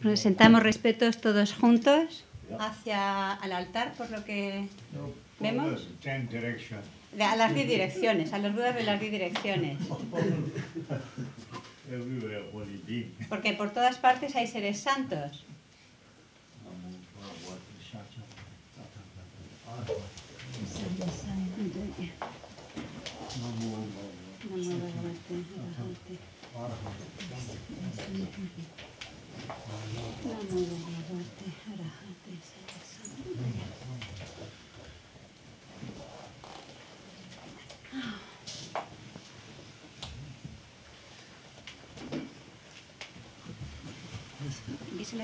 Presentamos respetos todos juntos hacia el altar, por lo que vemos. A las 10 direcciones, a los Budas de las direcciones. Porque por todas partes hay seres santos. It's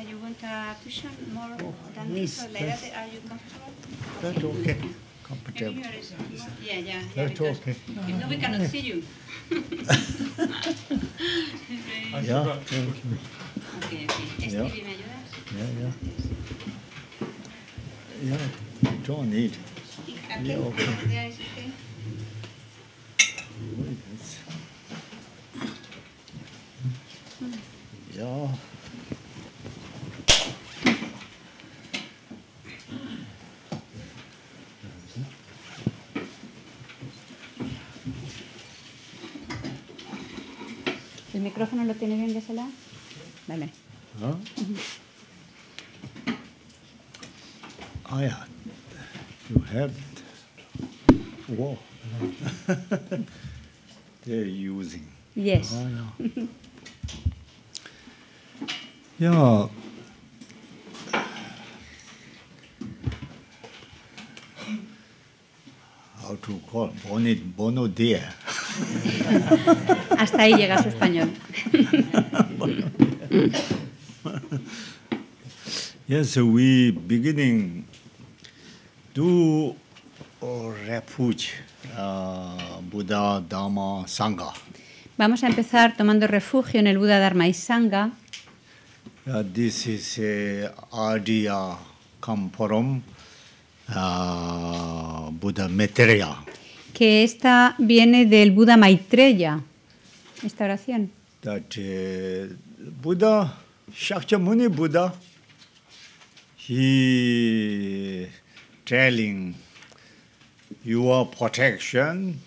you want a cushion more than this, So oh, like Are you comfortable? That's okay comfortable. Yeah, yeah. They're talking. No, we cannot see you. yeah. Okay, okay. Yeah. Yeah, yeah. Yeah, don't need. Yeah, okay. Yeah. micrófono lo tiene bien, Dale. Oh, yeah. You have it. Whoa. They're using. Yes. Oh, yeah. yeah. How to call Bonnet Bono dear. Hasta ahí llega su español. yes, so we beginning to oh, refuge uh, Buddha, Dharma, Sangha. Vamos a empezar tomando refugio en el Buda, Dharma y Sangha. Uh, this is uh, Arya Kamporam, uh, Buddha Maitreya que esta viene del Buda Maitreya, esta oración. That Buda Buddha, Shakyamuni Buda he telling your protection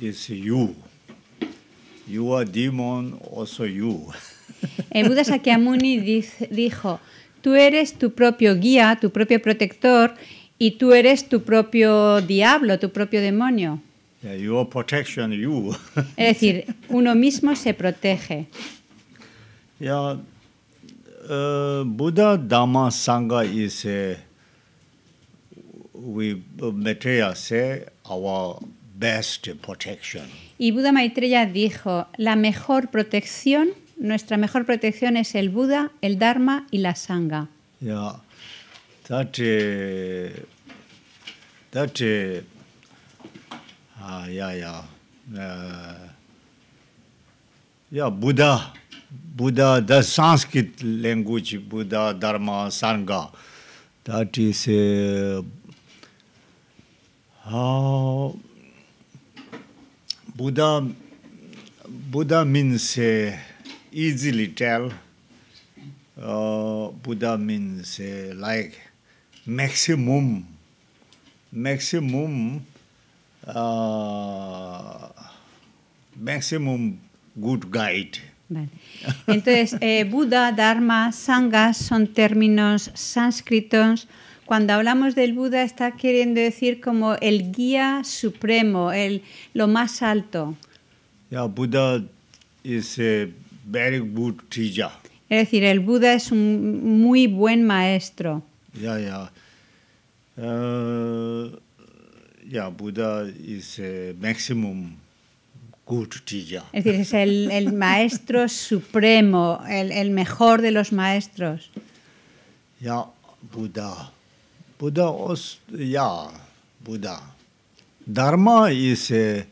is you. Your demon also you. El Buda Shakyamuni dijo, tú eres tu propio guía, tu propio protector y tú eres tu propio diablo, tu propio demonio. es decir, uno mismo se protege. Buda, uh, Buddha, Sangha is a, uh, we uh, Maitreya say our best protection. Y Buda Maitreya dijo, la mejor protección, nuestra mejor protección es el Buda, el Dharma y la Sangha. Yeah, that. Uh, that uh, ah, yeah yeah uh, yeah buddha buddha the sanskrit language buddha dharma sangha that is uh, buddha buddha means uh, easily tell uh, buddha means uh, like maximum maximum uh, maximum good guide. Entonces, eh, Buda, Dharma, Sangha son términos sánscritos. Cuando hablamos del Buda está queriendo decir como el guía supremo, el, lo más alto. Es decir, el Buda es un muy buen maestro. Eh, ya Buda is el maximum good teacher. Es decir, es el, el maestro supremo, el, el, mejor de los maestros. Ya Buda. Buda ya Buda. Dharma is eh,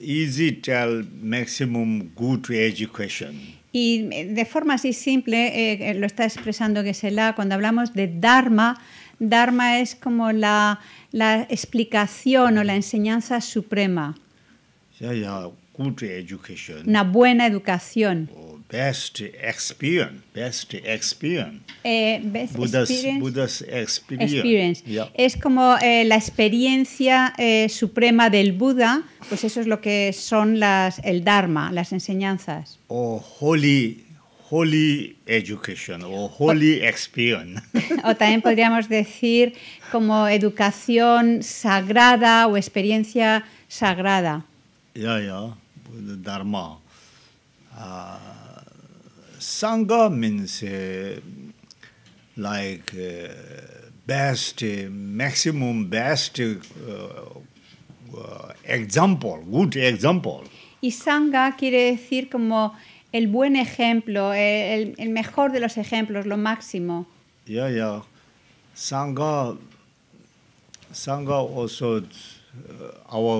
easy tell maximum good education. Y eh, de forma así simple eh, eh, lo está expresando Gesela cuando hablamos de Dharma. Dharma es como la, explicación o la enseñanza suprema. Una buena educación. Oh. Best experience. Best experience. Eh, experience. Es como eh, la experiencia eh, suprema del Buda, pues eso es lo que son las, el Dharma, las enseñanzas. O holy, holy education o holy experience. O también podríamos decir como educación sagrada o experiencia sagrada. Ya, ya, Dharma. Ah, some governments uh, like uh, best uh, maximum best example good example y sangha quiere decir como el buen ejemplo eh, el, el mejor de los ejemplos lo máximo yeah yeah sangha sangha also our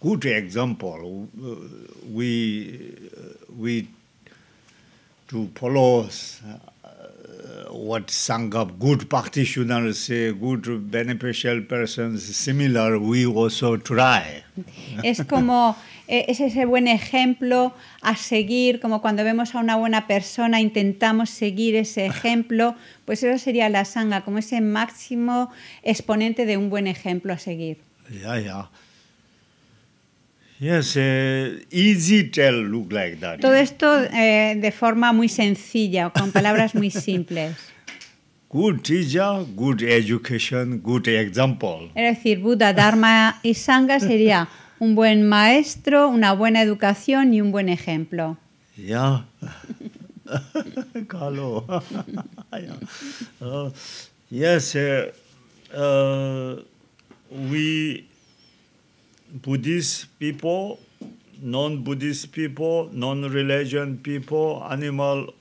good example we we to uh, good similar, Es como, e, es ese buen ejemplo a seguir, como cuando vemos a una buena persona, intentamos seguir ese ejemplo, pues eso sería la Sangha, como ese máximo exponente de un buen ejemplo a seguir. Yes, eh, look Todo esto eh, de forma muy sencilla, con palabras muy simples. Good teacher, good education, good example. Es decir, Buda, Dharma y Sangha sería un buen maestro, una buena educación y un buen ejemplo. Ya. Oh, eh, we Buddhist people, non-Buddhist people, non-religion people, animal,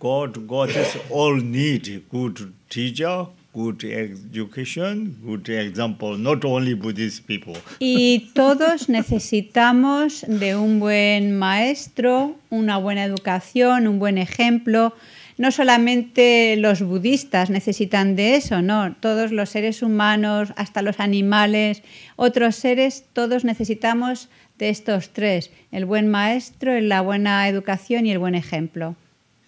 God, goddess, all need good teacher, good education, good example, not only Buddhist people. Y todos necesitamos de un buen maestro, una buena educación, un buen ejemplo, no solamente los budistas necesitan de eso, no, todos los seres humanos, hasta los animales, otros seres, todos necesitamos de estos tres, el buen maestro, la buena educación y el buen ejemplo.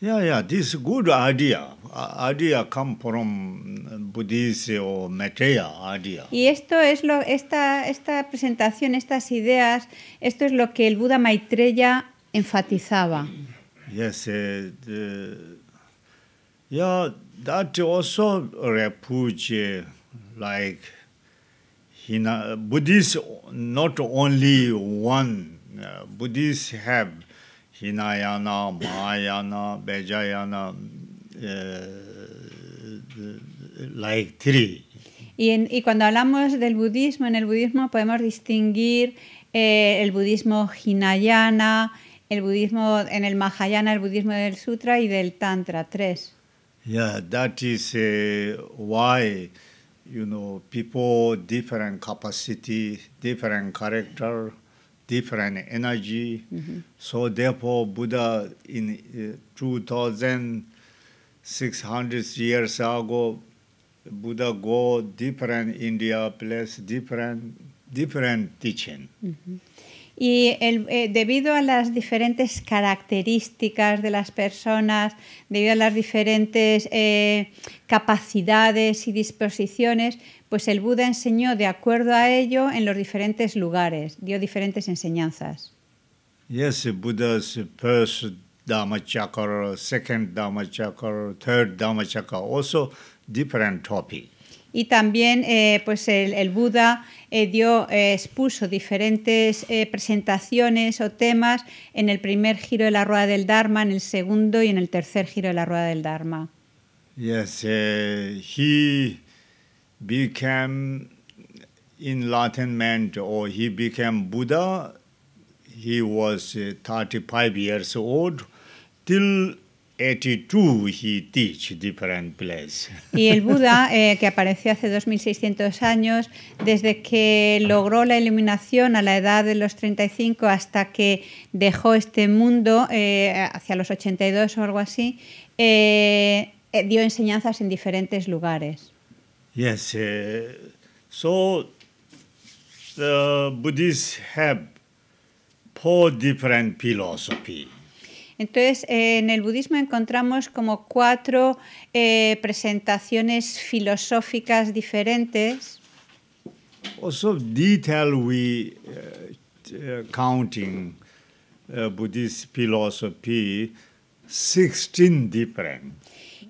Yeah, yeah, this good idea. Uh, idea come from or Maitreya idea. Y esto es lo esta esta presentación, estas ideas, esto es lo que el Buda Maitreya enfatizaba. Yes, eh, eh, Yeah, that also refuge, like Hina, Buddhism, not only one. Uh, have Hinayana, Mahayana, Vajayana, uh, like three. Y, y cuando hablamos del budismo, en el budismo podemos distinguir eh, el budismo Hinayana, el budismo en el Mahayana, el budismo del Sutra y del Tantra, tres. Yeah, that is uh, why, you know, people different capacity, different character, different energy. Mm -hmm. So therefore, Buddha in uh, 2,600 years ago, Buddha go different India place, different, different teaching. Mm -hmm. Y eh, debido a las diferentes características de las personas, debido a las diferentes eh, capacidades y disposiciones, pues el Buda enseñó de acuerdo a ello en los diferentes lugares, dio diferentes enseñanzas. Yes, Buddha's first Chakra, second tercer third Chakra, also different topic y también eh, pues el, el Buda eh, dio, eh, expuso diferentes eh, presentaciones o temas en el primer giro de la rueda del Dharma, en el segundo y en el tercer giro de la rueda del Dharma. Yes, uh, he became enlightenment or he became Buddha. He was 35 years old till Y el Buda, eh, que apareció hace 2600 años, desde que logró la iluminación a la edad de los 35 hasta que dejó este mundo, eh, hacia los 82 o algo así, eh, dio enseñanzas en diferentes lugares. Yes, so the Buddhists have four different philosophy. Entonces, en el budismo encontramos como cuatro eh, presentaciones filosóficas diferentes. Also detail we eh, uh, counting uh, Buddhist philosophy 16 different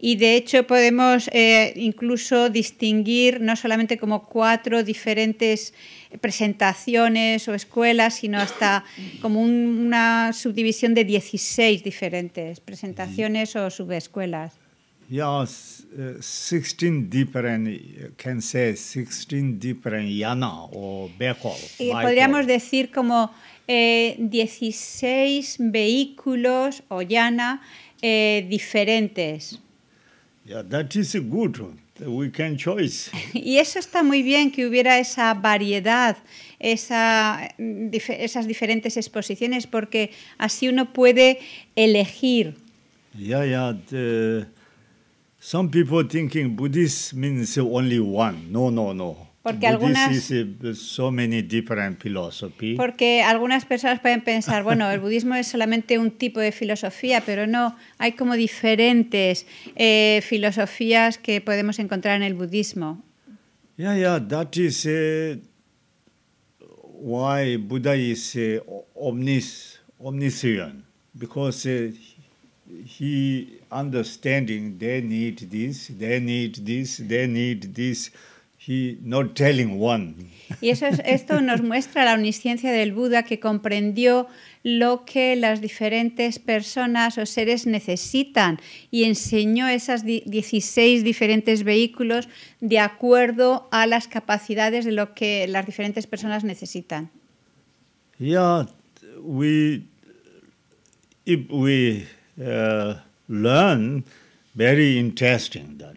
y de hecho podemos eh, incluso distinguir no solamente como cuatro diferentes presentaciones o escuelas, sino hasta como una subdivisión de 16 diferentes presentaciones o subescuelas. podríamos decir como 16 eh, vehículos o yana eh, diferentes. Yeah, that is good. We can Y eso está muy bien que hubiera esa variedad, esa, mm, esas diferentes exposiciones, porque así uno puede elegir. Yeah, yeah. some people thinking Buddhist means only one. No, no, no. Porque algunas, porque algunas personas pueden pensar, bueno, el budismo es solamente un tipo de filosofía, pero no, hay como diferentes eh, filosofías que podemos encontrar en el budismo. Yeah, yeah, that is eh, why Buddha is uh, omnis, omniscient, because eh, he understanding they need this, they need this, they need this. He telling one. Y eso esto nos muestra la omnisciencia del Buda que comprendió lo que las diferentes personas o seres necesitan y enseñó esas 16 diferentes vehículos de acuerdo a las capacidades de lo que las diferentes personas necesitan. Yeah, we if we uh, learn very interesting that.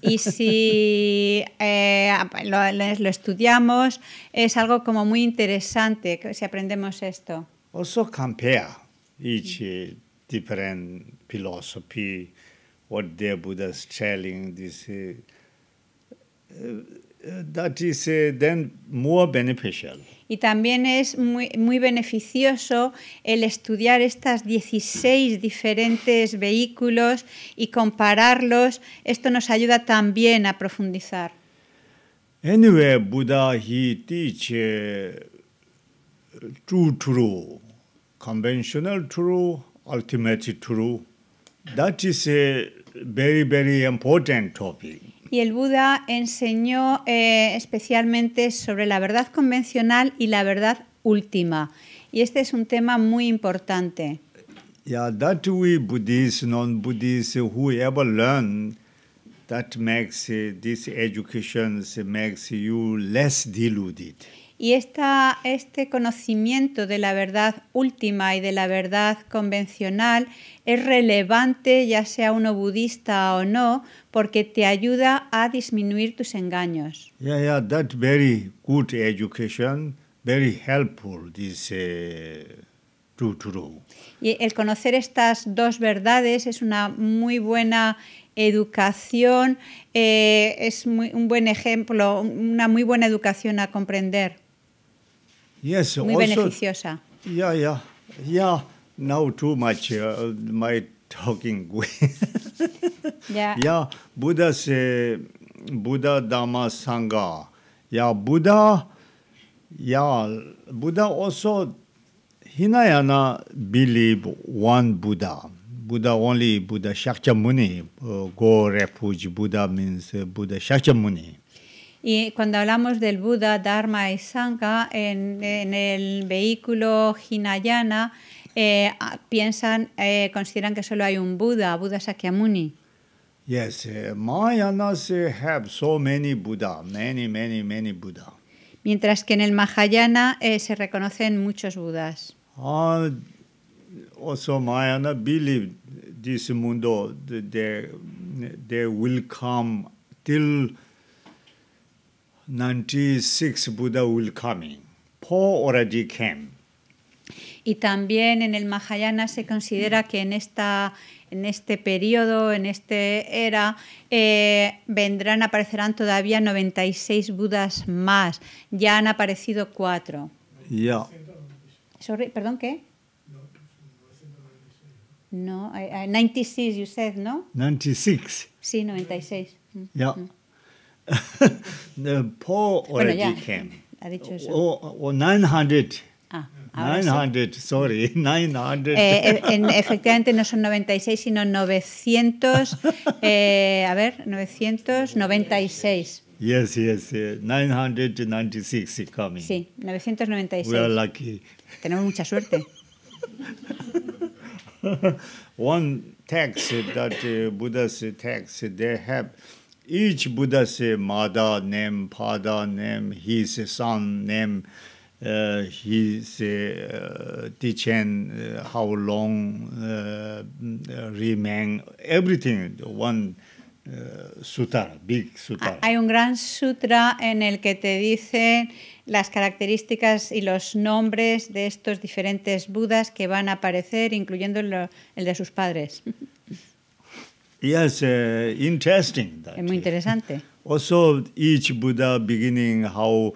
Y si eh, lo, estudiamos, es algo como muy interesante si aprendemos esto. Also compare each eh, different philosophy, what the Buddha's telling, this... Eh, that is eh, then more beneficial. Y también es muy, muy beneficioso el estudiar estas 16 diferentes vehículos y compararlos. Esto nos ayuda también a profundizar. Anyway, Buddha he teach eh, true true, conventional true, ultimate true. That is a very very important topic y el Buda enseñó eh, especialmente sobre la verdad convencional y la verdad última. Y este es un tema muy importante. that we Buddhists, non-Buddhists, learn, that makes uh, makes you less deluded. Y este conocimiento de la verdad última y de la verdad convencional es relevante, ya sea uno budista o no, porque te ayuda a disminuir tus engaños. Yeah, yeah, that very good education, very helpful this uh, to, to Y el conocer estas dos verdades es una muy buena educación, eh, es un buen ejemplo, una muy buena educación a comprender. Yes, muy also, beneficiosa. Yeah, yeah, yeah. Now too much uh, my talking. Ya. Ya Buda se Buda Sangha. Ya Buda ya Buda also Hinayana believe one Buddha. Buddha only Buddha Shakyamuni. go refuge Buddha means uh, Buddha Shakyamuni. Y cuando hablamos del Buda, Dharma y Sangha, en, el vehículo Hinayana eh, piensan, eh, consideran que solo hay un Buda, Buda Shakyamuni. Yes, uh, eh, Mahayanas have so many Buddha, many, many, many Buddha. Mientras que en el Mahayana eh, se reconocen muchos Budas. Uh, also Mahayana believe this mundo there, there will come till 96 Buddha will coming. Four already came. Y también en el Mahayana se considera que en, esta, en este periodo, en esta era, eh, vendrán, aparecerán todavía 96 Budas más. Ya han aparecido cuatro. Ya. ¿Perdón qué? No, 96, eh, eh, you said, no? 96. Sí, 96. Yeah. Mm, mm. Paul ya. came. Ha dicho 900. Ah, 900, sorry, 900. Eh, eh, en, efectivamente no son 96, sino 900, eh, a ver, 996. Yes, yes, 996 coming. Sí, 996. We lucky. Tenemos mucha suerte. One text that uh, Buddha's text they have each Buddha's mother name, father name, his son name uh, he uh, teaching uh, how long uh, uh, remain everything one sutra hay un gran sutra en el que te dice las características y los nombres de estos diferentes budas que van a aparecer incluyendo el, de sus padres yes interesting that. es muy interesante also each buddha beginning how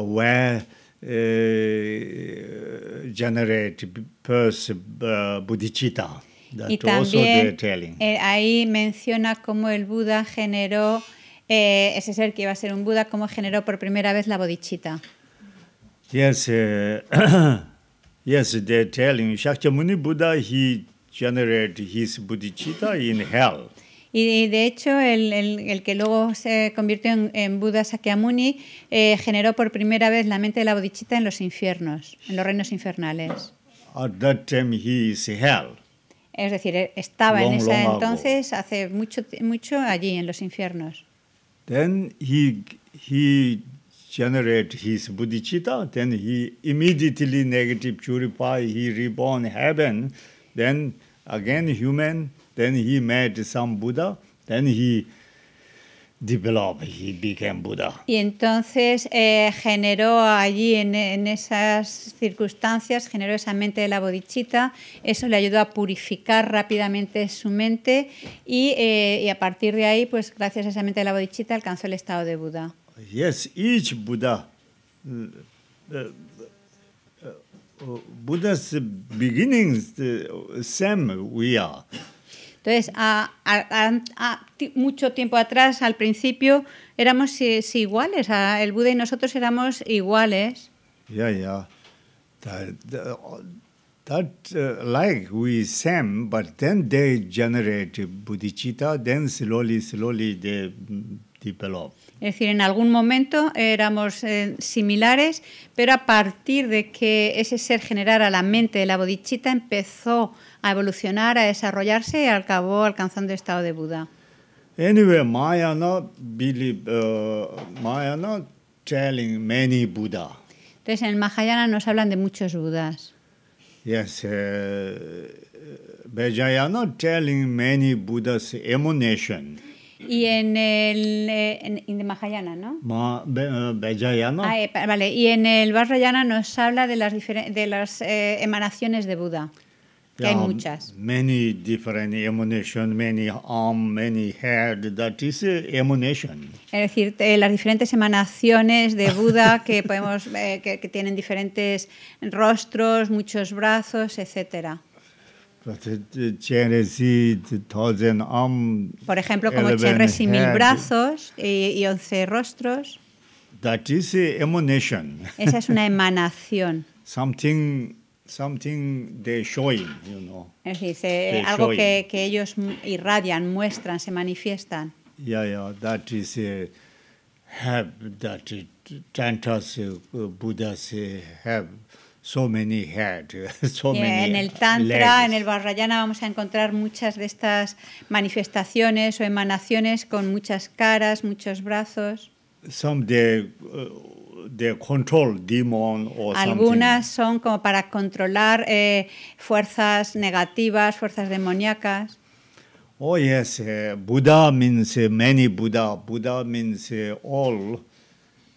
where eh, generate Perth eh, bodhicitta. That y también eh, ahí menciona cómo el Buda generó, eh, ese ser que iba a ser un Buda, cómo generó por primera vez la bodhicitta. Yes, uh, yes, they're telling Shakyamuni Buddha he generated his bodhicitta in hell. Y de hecho, el, el, el que luego se convirtió en, en Buda Sakyamuni eh, generó por primera vez la mente de la bodhichitta en los infiernos, en los reinos infernales. At that time he is hell. Es decir, e, estaba en ese entonces, hace mucho, mucho, allí, en los infiernos. Then he, he generate his bodhicitta, then he immediately negative purify, he reborn heaven, then again human, Then he some Buddha. Then he He became Buddha. Y entonces eh, generó allí en, esas circunstancias generó esa mente de la bodichita. Eso le ayudó a purificar rápidamente su mente eh, y, a partir de ahí, pues gracias a esa mente de la bodichita alcanzó el estado de Buda. Yes, each Buddha. Uh, uh, uh, Buddha's beginnings, same we are. Entonces, a, a, mucho tiempo atrás, al principio, éramos iguales. el Buda y nosotros éramos iguales. Yeah, yeah. That, that uh, like we same, but then they generate bodhicitta, then slowly, slowly es decir, en algún momento éramos eh, similares, pero a partir de que ese ser generara la mente de la bodichita empezó a evolucionar, a desarrollarse y acabó alcanzando el estado de Buda. Anyway, eh, telling many Buddha. Entonces, en el Mahayana nos hablan de muchos Budas. Yes, eh, telling many Buddhas emanation. Y en el eh, en, Mahayana, ¿no? Ma, eh, Ah, eh, vale, y en el Vajrayana nos habla de las, de las emanaciones de Buda. Que hay muchas. Many different emanation, many arm, many head, that is emanation. Es decir, las diferentes emanaciones de Buda que podemos que, que, tienen diferentes rostros, muchos brazos, etcétera. Por ejemplo, como Chenres y mil brazos y, once rostros. That is emanation. Esa es una emanación. something, something they showing, you know. Es decir, se, algo que, que, ellos irradian, muestran, se manifiestan. Yeah, yeah, that is have that Tantas uh, Buddhas have. En el Tantra, en el Vajrayana, vamos a encontrar muchas de estas manifestaciones o emanaciones con muchas caras, muchos brazos. Some de uh, control demon Algunas son como para controlar eh, fuerzas negativas, fuerzas demoníacas. Oh yes, Buda eh, Buddha means eh, many Buddha. Buddha means all.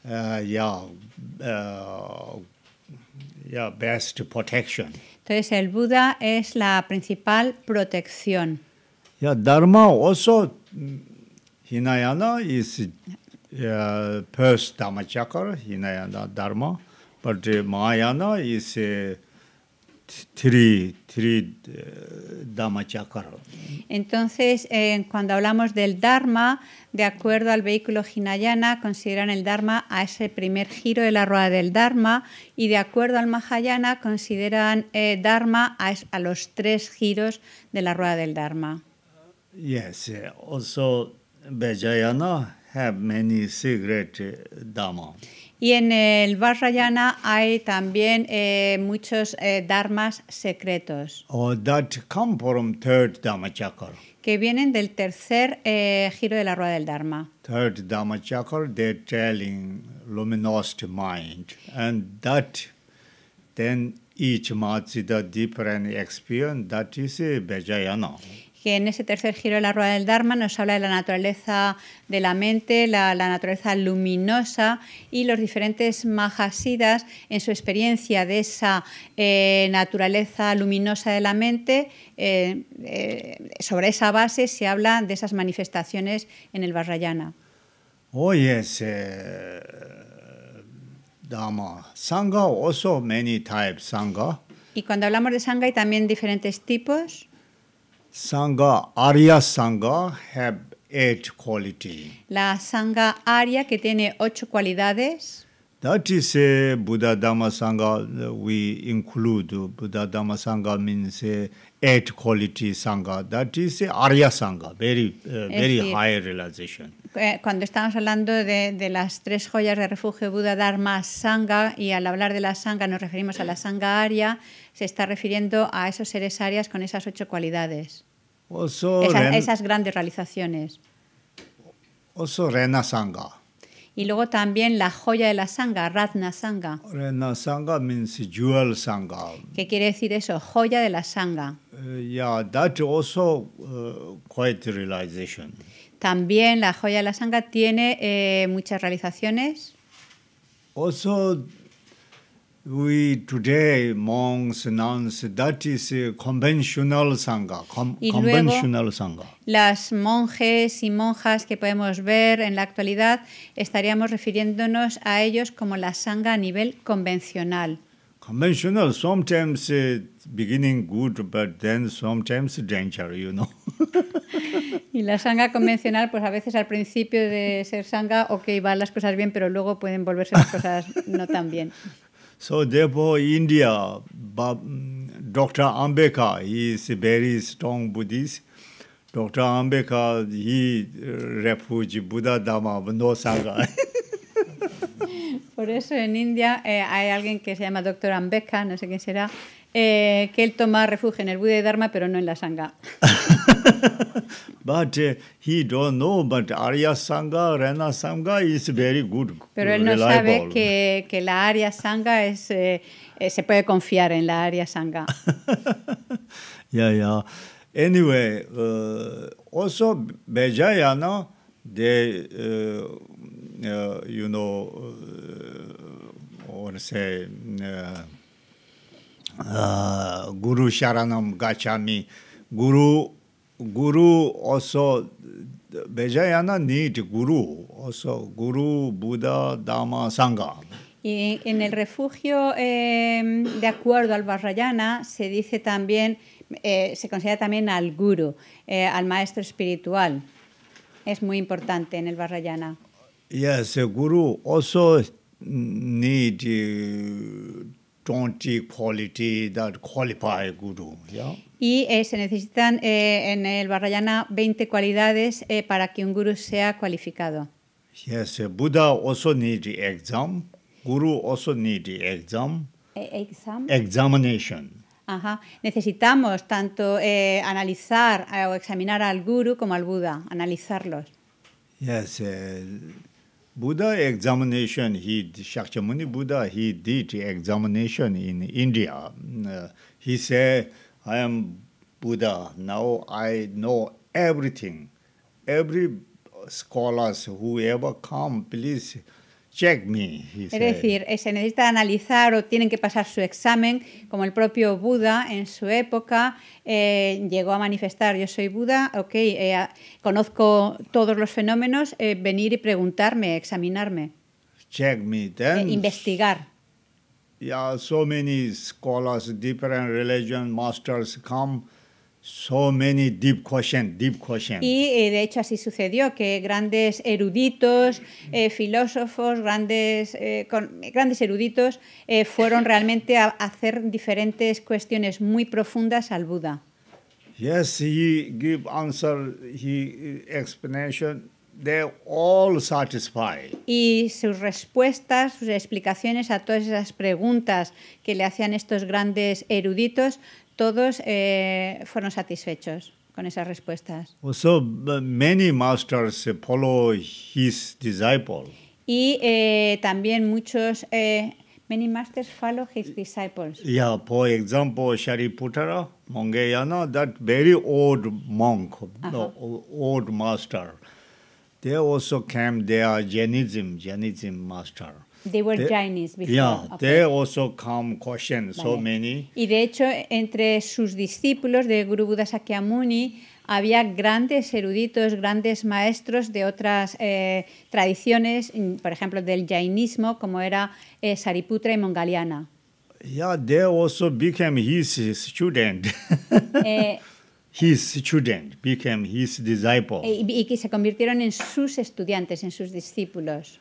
Uh, uh, yeah, best protection. Entonces el Buda es la principal protección. Yeah, Dharma also Hinayana is uh, first Dhammacakra, Hinayana Dharma, but uh, Mahayana is uh, eh, Entonces, eh, cuando hablamos del Dharma, de acuerdo al vehículo Hinayana, consideran el Dharma a ese primer giro de la rueda del Dharma y de acuerdo al Mahayana, consideran eh, Dharma a, a, los tres giros de la rueda del Dharma. Yes, eh, also Vajrayana have many secret Dharma. Y en el Vajrayana hay también eh, muchos eh, dharmas secretos. Or that come from third Dharma Que vienen del tercer eh, giro de la rueda del Dharma. Third chakra, they're telling luminosity mind. And that, then each Matsida and experience, that is a Vajrayana que en ese tercer giro de la rueda del Dharma nos habla de la naturaleza de la mente, la, naturaleza luminosa y los diferentes majasidas en su experiencia de esa eh, naturaleza luminosa de la mente. Eh, eh, sobre esa base se habla de esas manifestaciones en el Barrayana. Hoy es Dharma. Sangha, also many types, Sangha. Y cuando hablamos de Sangha hay también diferentes tipos. Sangha, Arya Sangha have eight quality. La Sangha Arya que tiene ocho cualidades. That is a Buddha Dhamma Sangha. We include Buddha Dhamma Sangha means eight quality Sangha. That is a Arya Sangha, very, uh, very decir, high realization. Eh, cuando estamos hablando de, de las tres joyas de refugio Buda Dharma Sangha y al hablar de la Sangha nos referimos a la Sangha Arya, se está refiriendo a esos seres áreas con esas ocho cualidades, esas, esas grandes realizaciones. Y luego también la joya de la sanga, Ratna Sangha. jewel ¿Qué quiere decir eso? Joya de la sanga. Eh, yeah, that also uh, quite realization. También la joya de la sangha tiene eh, muchas realizaciones. Also We y luego, Las monjes y monjas que podemos ver en la actualidad estaríamos refiriéndonos a ellos como la sangha a nivel convencional. sometimes eh, beginning good, but then sometimes you know. y la sangha convencional, pues a veces al principio de ser sangha, ok, van las cosas bien, pero luego pueden volverse las cosas no tan bien. So therefore, India, Dr. Ambeka he is very strong Buddhist. Dr. Ambedkar, he uh, refuge Buddha Dhamma, no Sangha. Por eso en India eh, hay alguien que se llama Dr. Ambeka, no sé quién será, eh, que él toma refugio en el Buda de Dharma, pero no en la Sangha. but he don't know, but Arya Sangha, Rana Sangha is very good. Pero él no reliable. sabe que, que, la Arya Sangha es, eh, eh, se puede confiar en la Arya Sangha. yeah, yeah. Anyway, eh, also Vejayana, they, uh, you know, or say, Guru Sharanam Gachami. Guru, Guru also, Vijayana need Guru, also Guru, Buddha, Dhamma, Sangha. Y en el refugio, em, de acuerdo al Vajrayana, se dice también, eh, se considera también al Guru, eh, al maestro espiritual. Es muy importante en el Vajrayana. Yes, Guru also mm, need 20 quality that qualify guru. Yeah? Y eh, se necesitan eh, en el Barrayana 20 cualidades eh, para que un guru sea cualificado. Yes, eh, Buddha also need the exam. Guru also need the exam. E, exam. Examination. Ajá. Necesitamos tanto eh, analizar eh, o examinar al guru como al Buda, analizarlos. Yes, buddha examination he shakyamuni buddha he did examination in india uh, he say i am buddha now i know everything every scholars whoever come please Es decir, eh, se necesita analizar o tienen que pasar su examen, como el propio Buda en su época eh, llegó a manifestar, yo soy Buda, ok, eh, conozco todos los fenómenos, venir y preguntarme, examinarme. investigar. so many scholars, different religion masters come. Y eh, de hecho así sucedió, que grandes eruditos, eh, filósofos, grandes, eh, grandes eruditos fueron realmente a hacer diferentes cuestiones muy profundas al Buda. Yes, he give answer, he explanation. They all Y sus respuestas, sus explicaciones a todas esas preguntas que le hacían estos grandes eruditos todos eh, fueron satisfechos con esas respuestas. Also, many masters follow his disciple. Y eh, también muchos eh, many masters follow his disciples. Yeah, for example, Shariputra Mongayana, that very old monk, the uh-huh. old master, they also came their Jainism, Jainism master. Yeah, also come so many. Y de hecho, entre sus discípulos de Guru Buda Sakyamuni había grandes eruditos, grandes maestros de otras eh, tradiciones, por ejemplo, del jainismo, como era eh, Sariputra y Mongaliana. Yeah, they also became his student. Eh, his student became his disciple. Y, y que se convirtieron en sus estudiantes, en sus discípulos.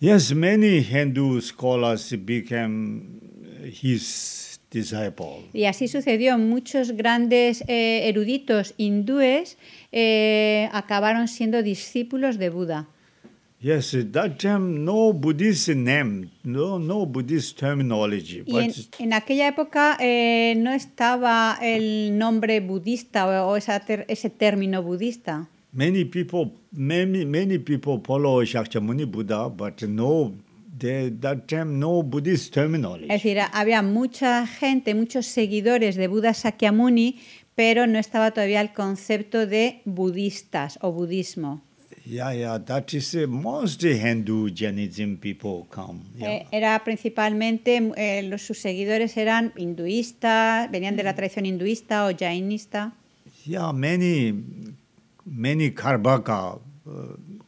Yes, many Hindu scholars became his disciple. Y así sucedió. Muchos grandes eh, eruditos hindúes eh, acabaron siendo discípulos de Buda. Yes, that time no Buddhist name, no, no Buddhist terminology. Y en, en, aquella época eh, no estaba el nombre budista o, esa ter, ese término budista many people many many people follow Shakyamuni Buddha, but no de that term no Buddhist terminology. Es decir, había mucha gente, muchos seguidores de Buda Shakyamuni, pero no estaba todavía el concepto de budistas o budismo. Yeah, yeah, that is uh, mostly Hindu Jainism people come. Eh, yeah. era principalmente mm, eh, los, sus seguidores eran hinduistas, venían de la mm. tradición hinduista o jainista. Yeah, many many karbaka uh,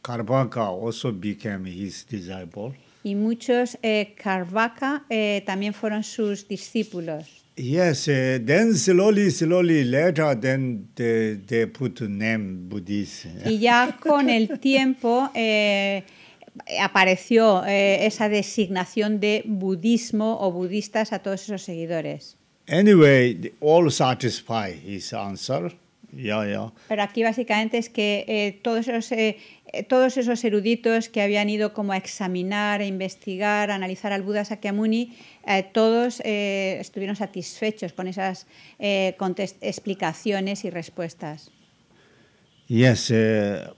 Karbaka also became his disciple. Y muchos eh, eh, también fueron sus discípulos. Yes, eh, then slowly, slowly later, then they, they put name Buddhist. Y ya con el tiempo eh, apareció eh, esa designación de budismo o budistas a todos esos seguidores. Anyway, all satisfy his answer. Pero aquí básicamente es que eh, todos, esos, eh, eh, todos esos eruditos que habían ido como a examinar, a investigar, a analizar al Buda Sakyamuni, todos estuvieron satisfechos con esas explicaciones y respuestas. Yes, 14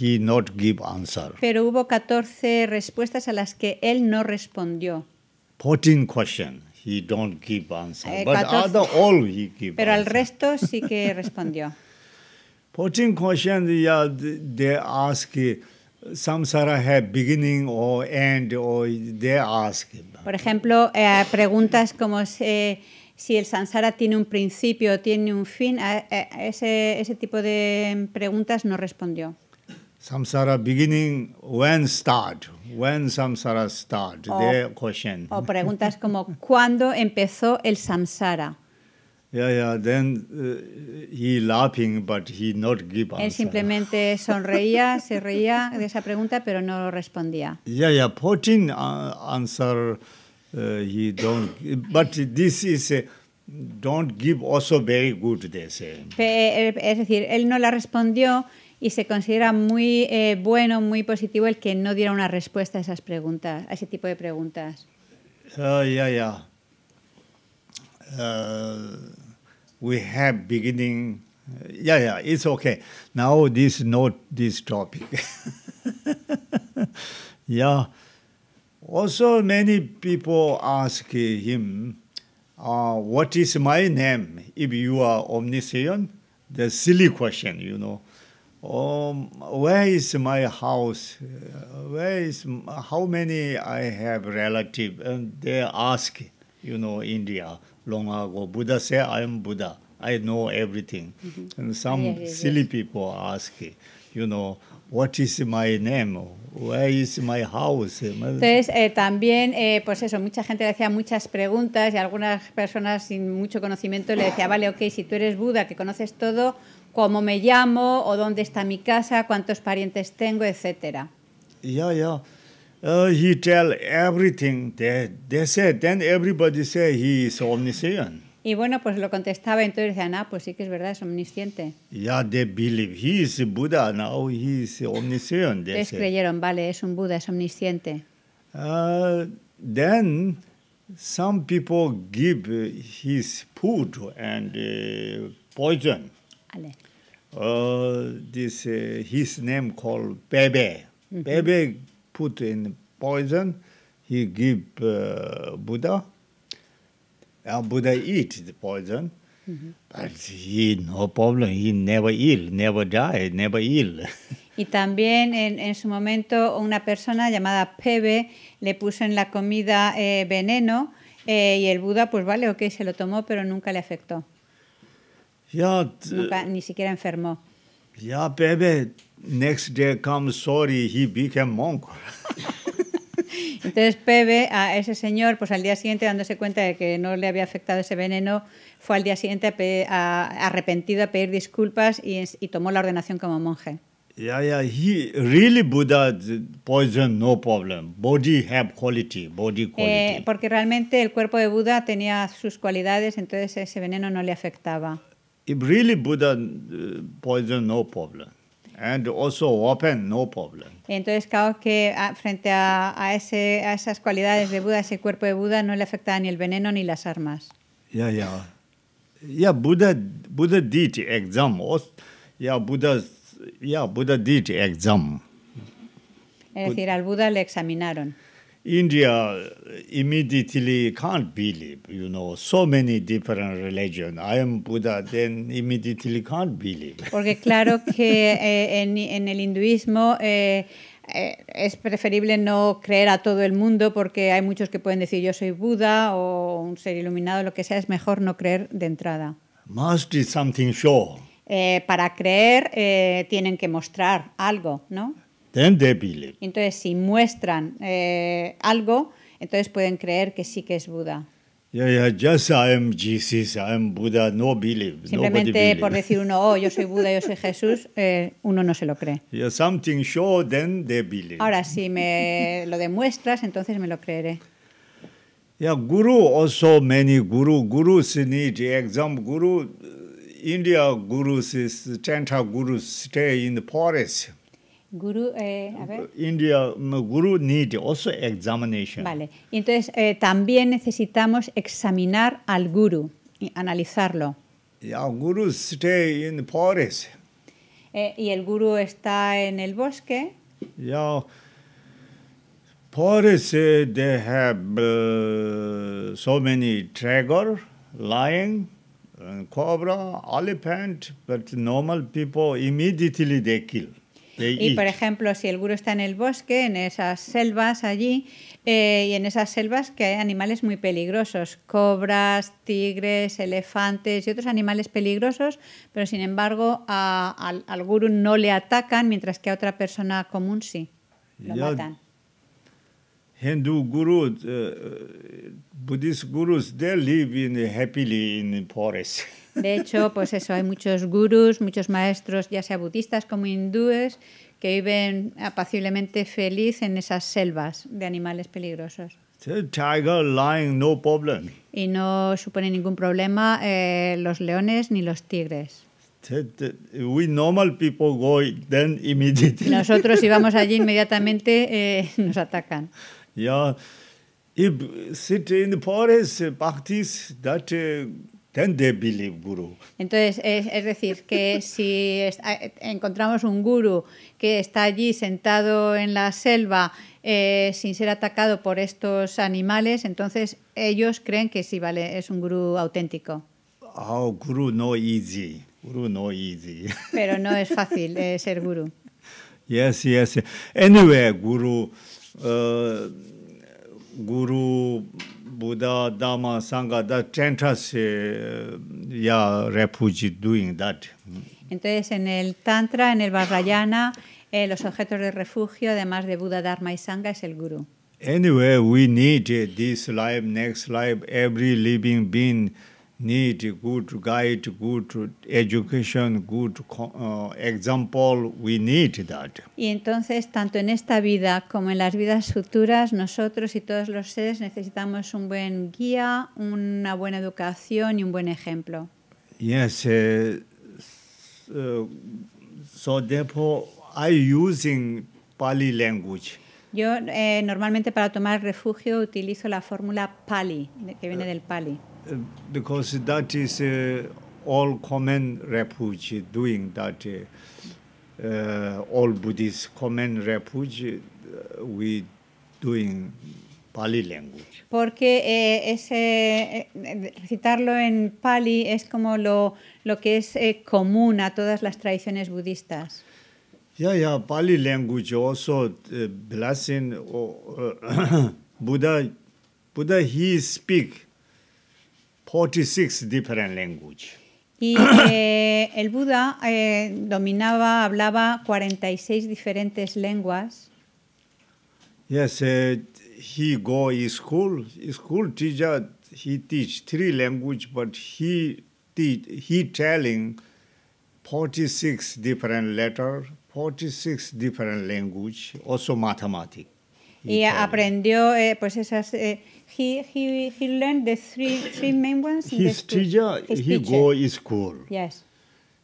he not give answer. Pero hubo 14 respuestas a las que él no respondió. 14 questions he don't give answer. Eh, but 14, other all he give Pero answer. al resto sí que respondió. 14 questions yeah, they ask samsara have beginning or end or they ask. Por ejemplo, eh, preguntas como eh, si el samsara tiene un principio o tiene un fin, a, ese, ese tipo de preguntas no respondió. Samsara beginning, when start? When samsara start? the question. O preguntas como, ¿cuándo empezó el samsara? Yeah, yeah. Then uh, he laughing, but he not give answer. Él simplemente sonreía, se reía de esa pregunta, pero no respondía. Yeah, yeah. Putting uh, answer uh, he don't. But this is don't give also very good. They say. Eh, es decir, él no la respondió y se considera muy eh, bueno, muy positivo el que no diera una respuesta a esas preguntas, a ese tipo de preguntas. Ah, ya yeah, uh, yeah. we have beginning. Yeah, uh, yeah, it's okay. Now this not this topic. yeah. Also, many people ask him, uh, "What is my name?" If you are omniscient, the silly question, you know. Oh, where is my house? Where is how many I have relative? And they ask, you know, India long ago. Buddha say, I am Buddha. I know everything. Mm -hmm. And some yeah, yeah, silly yeah. people ask, you know, what is my name? Where is my house? Entonces, eh, también, eh, pues eso, mucha gente le hacía muchas preguntas y algunas personas sin mucho conocimiento le decían, vale, ok, si tú eres Buda, que conoces todo, cómo me llamo o dónde está mi casa, cuántos parientes tengo, etcétera. Yeah, yeah. Uh, he tell everything that they said. Then everybody say he is omniscient. Y bueno, pues lo contestaba, entonces decían, ah, pues sí que es verdad, es omnisciente. Yeah, they believe he is Buddha now, he is omniscient. They said. creyeron, vale, es un Buda, es omnisciente. Uh, then some people give his food and uh, poison. Vale uh, this uh, his name called Bebe. mm Bebe put in poison. He give uh, Buddha. Uh, Buddha eat the poison. Mm-hmm. But he no problem. He never ill, never die, never ill. Y también en, en, su momento una persona llamada Pebe le puso en la comida eh, veneno eh, y el Buda, pues vale, ok, se lo tomó, pero nunca le afectó. Nunca, eh, ni siquiera enfermó. Ya next day come, sorry, he became monk. Entonces Pebe, a ese señor, pues al día siguiente, dándose cuenta de que no le había afectado ese veneno, fue al día siguiente a, arrepentido a pedir disculpas y, tomó la ordenación como monje. he really Buddha poison, no problem. Body have quality, body eh, quality. porque realmente el cuerpo de Buda tenía sus cualidades, entonces ese veneno no le afectaba if really Buddha uh, poison, no problem. And also open, no problem. Entonces, claro que ah, frente a, a, ese, a esas cualidades de Buda, ese cuerpo de Buda, no le afecta ni el veneno ni las armas. Yeah, yeah. Yeah, Buddha, Buddha did exam. Yeah, Buddha, yeah, Buddha did exam. Es decir, al Buda le examinaron. India immediately can't believe, you know, so many different religions. I am Buddha, then immediately can't believe. Porque claro que eh, en, en, el hinduismo eh, eh, es preferible no creer a todo el mundo porque hay muchos que pueden decir yo soy Buda o un ser iluminado, lo que sea, es mejor no creer de entrada. Must be something sure. Eh, para creer tienen que mostrar algo, ¿no? tan débiles. Entonces, si muestran eh, algo, entonces pueden creer que sí que es Buda. Ya ya just I am Jesus, I am no believe. Simplemente por decir uno, oh, yo soy Buda, yo soy Jesús, eh, uno no se lo cree. Yeah, something show, then they believe. Ahora, si me lo demuestras, entonces me lo creeré. Yeah, guru also many guru. Gurus need example Guru, India gurus, tantra gurus stay in the forest. Guru, eh, a ver. India, guru need also examination. Vale, entonces eh, también necesitamos examinar al Guru, y analizarlo. Yeah, guru stay in the forest. Eh, y el Guru está en el bosque. Yeah. Forest, eh, they have uh, so many tiger, lion, and cobra, elephant, but normal people immediately they kill. Y por ejemplo, si el gurú está en el bosque, en esas selvas allí, eh, y en esas selvas que hay animales muy peligrosos, cobras, tigres, elefantes y otros animales peligrosos, pero sin embargo al, gurú no le atacan, mientras que a otra persona común sí, lo matan. Hindu gurus, eh, eh, Buddhist gurus, they live in happily in De hecho, pues eso, hay muchos gurús, muchos maestros, ya sea budistas como hindúes, que viven apaciblemente feliz en esas selvas de animales peligrosos. Tiger, no problem. Y no supone ningún problema eh, los leones ni los tigres. We normal people go then immediately. Nosotros si vamos allí inmediatamente eh, nos atacan. Yeah, if sit in the forest, eh, practice that. Entonces, es, decir, que si encontramos un guru que está allí sentado en la selva eh, sin ser atacado por estos animales, entonces ellos creen que sí, vale, es un guru auténtico. Ah, oh, guru no easy. Guru no easy. Pero no es fácil eh, ser guru. Yes, yes. Anyway, guru, uh, eh, guru Buddha, Dharma, Sangha, the Tantras uh, yeah, refugee doing that. Entonces, en el Tantra, en el Vajrayana, eh, los objetos de refugio, además de Buda, Dharma y Sangha, es el Guru. Anyway, we need uh, this life, next life, every living being good example. Y entonces, tanto en esta vida como en las vidas futuras, nosotros y todos los seres necesitamos un buen guía, una buena educación y un buen ejemplo. Yes. Eh, uh, so therefore, I using Pali language. Yo eh, normalmente para tomar refugio utilizo la fórmula Pali, que viene del Pali. Uh, because that is uh, all common refuge doing that. Uh, all buddhis common refuge we doing Pali language. Porque eh, ese, eh, citarlo en Pali es como lo, lo que es eh, común a todas las tradiciones budistas. Yeah, yeah, Pali language also uh, blessing oh, uh, Buddha, Buddha he speak 46 different languages. Y eh, el Buda eh, dominaba, hablaba 46 diferentes lenguas. Yes, uh, he go to school. School teacher he teach three language, but he teach, he telling 46 different letter, 46 different language, also mathematics. Y aprendió eh, pues esas eh, he he he learned the three three main ones. His teacher, his he go to school. Yes.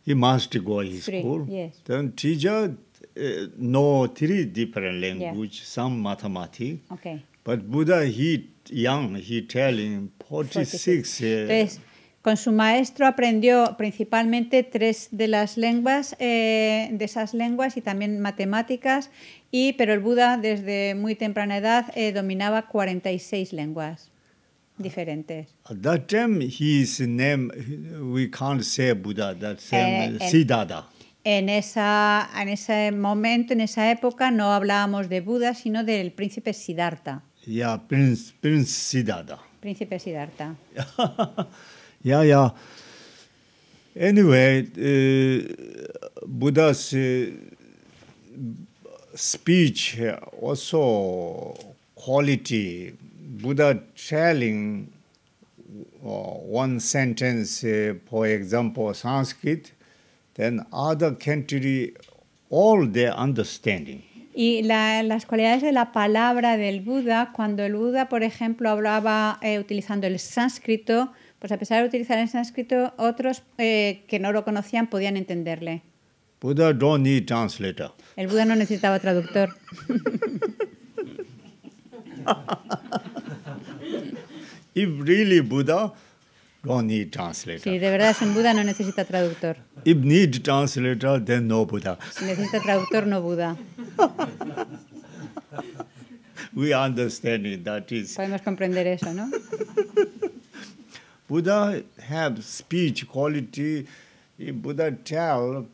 He must go his school. Yes. Then teacher uh, eh, know three different language, yeah. some mathematics. Okay. But Buddha, he young, he telling 46. 46. Entonces, con su maestro aprendió principalmente tres de las lenguas, eh, de esas lenguas y también matemáticas y, pero el Buda desde muy temprana edad eh, dominaba 46 lenguas diferentes. En, esa, en ese momento, en esa época no hablábamos de Buda, sino del príncipe Siddhartha. Sí, príncipe Prince Siddhartha. Príncipe Siddhartha. yeah, yeah. Anyway, uh, eh, Buddha's speech also quality Buddha telling uh, one sentence, uh, for example, Sanskrit, then other country all their understanding. Y las cualidades de la palabra del Buda, cuando el Buda, por ejemplo, hablaba eh, utilizando el sánscrito, pues a pesar de utilizar el sánscrito, otros eh, que no lo conocían podían entenderle. Buddha don't need translator. El Buda no necesitaba traductor. if really Buddha don't need translator. Si de verdad si un Buda no necesita traductor. If need translator then no Buddha. Si necesita traductor no Buda. We understand it, that is. Podemos comprender eso, ¿no? Buddha have speech quality. If Buddha tell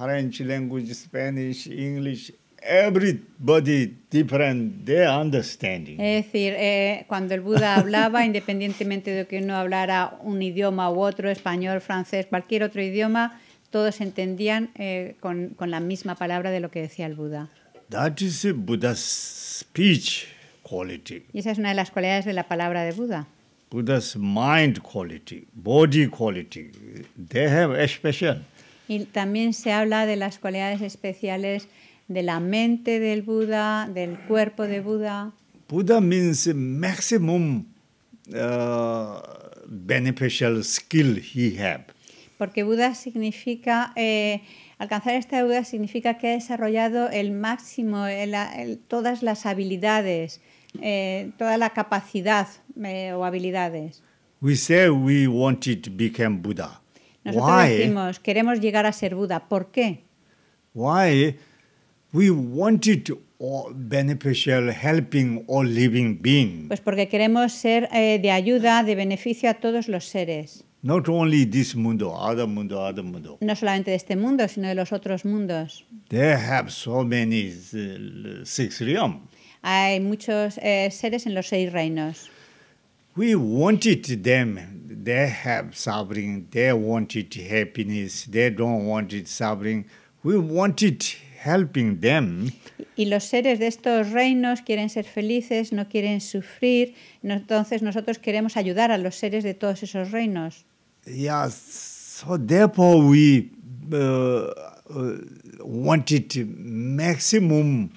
French language, Spanish, English, everybody different, they understanding. Es decir, eh, cuando el Buda hablaba, independientemente de que uno hablara un idioma u otro, español, francés, cualquier otro idioma, todos entendían eh, con, con, la misma palabra de lo que decía el Buda. That is Buddha's speech quality. Y esa es una de las cualidades de la palabra de Buda. Buddha's mind quality, body quality, they have a special. Y también se habla de las cualidades especiales de la mente del Buda, del cuerpo de Buda. Buddha means maximum uh, beneficial skill he have. Porque Buda significa eh, alcanzar esta Buda significa que ha desarrollado el máximo, eh, todas las habilidades, eh, toda la capacidad o habilidades. We say we wanted to become Buddha. Nosotros Why? decimos, queremos llegar a ser Buda. ¿Por qué? Why we wanted to all beneficial, helping all living being? Pues porque queremos ser eh, de ayuda, de beneficio a todos los seres. Not only this mundo, other mundo, other mundo. No solamente de este mundo, sino de los otros mundos. They have so many uh, six realms. Hay muchos eh, seres en los seis reinos. we wanted them they have suffering they wanted happiness they don't wanted suffering we wanted helping them y los seres de estos reinos quieren ser felices no quieren sufrir entonces nosotros queremos ayudar a los seres de todos esos reinos yeah so therefore we uh, wanted maximum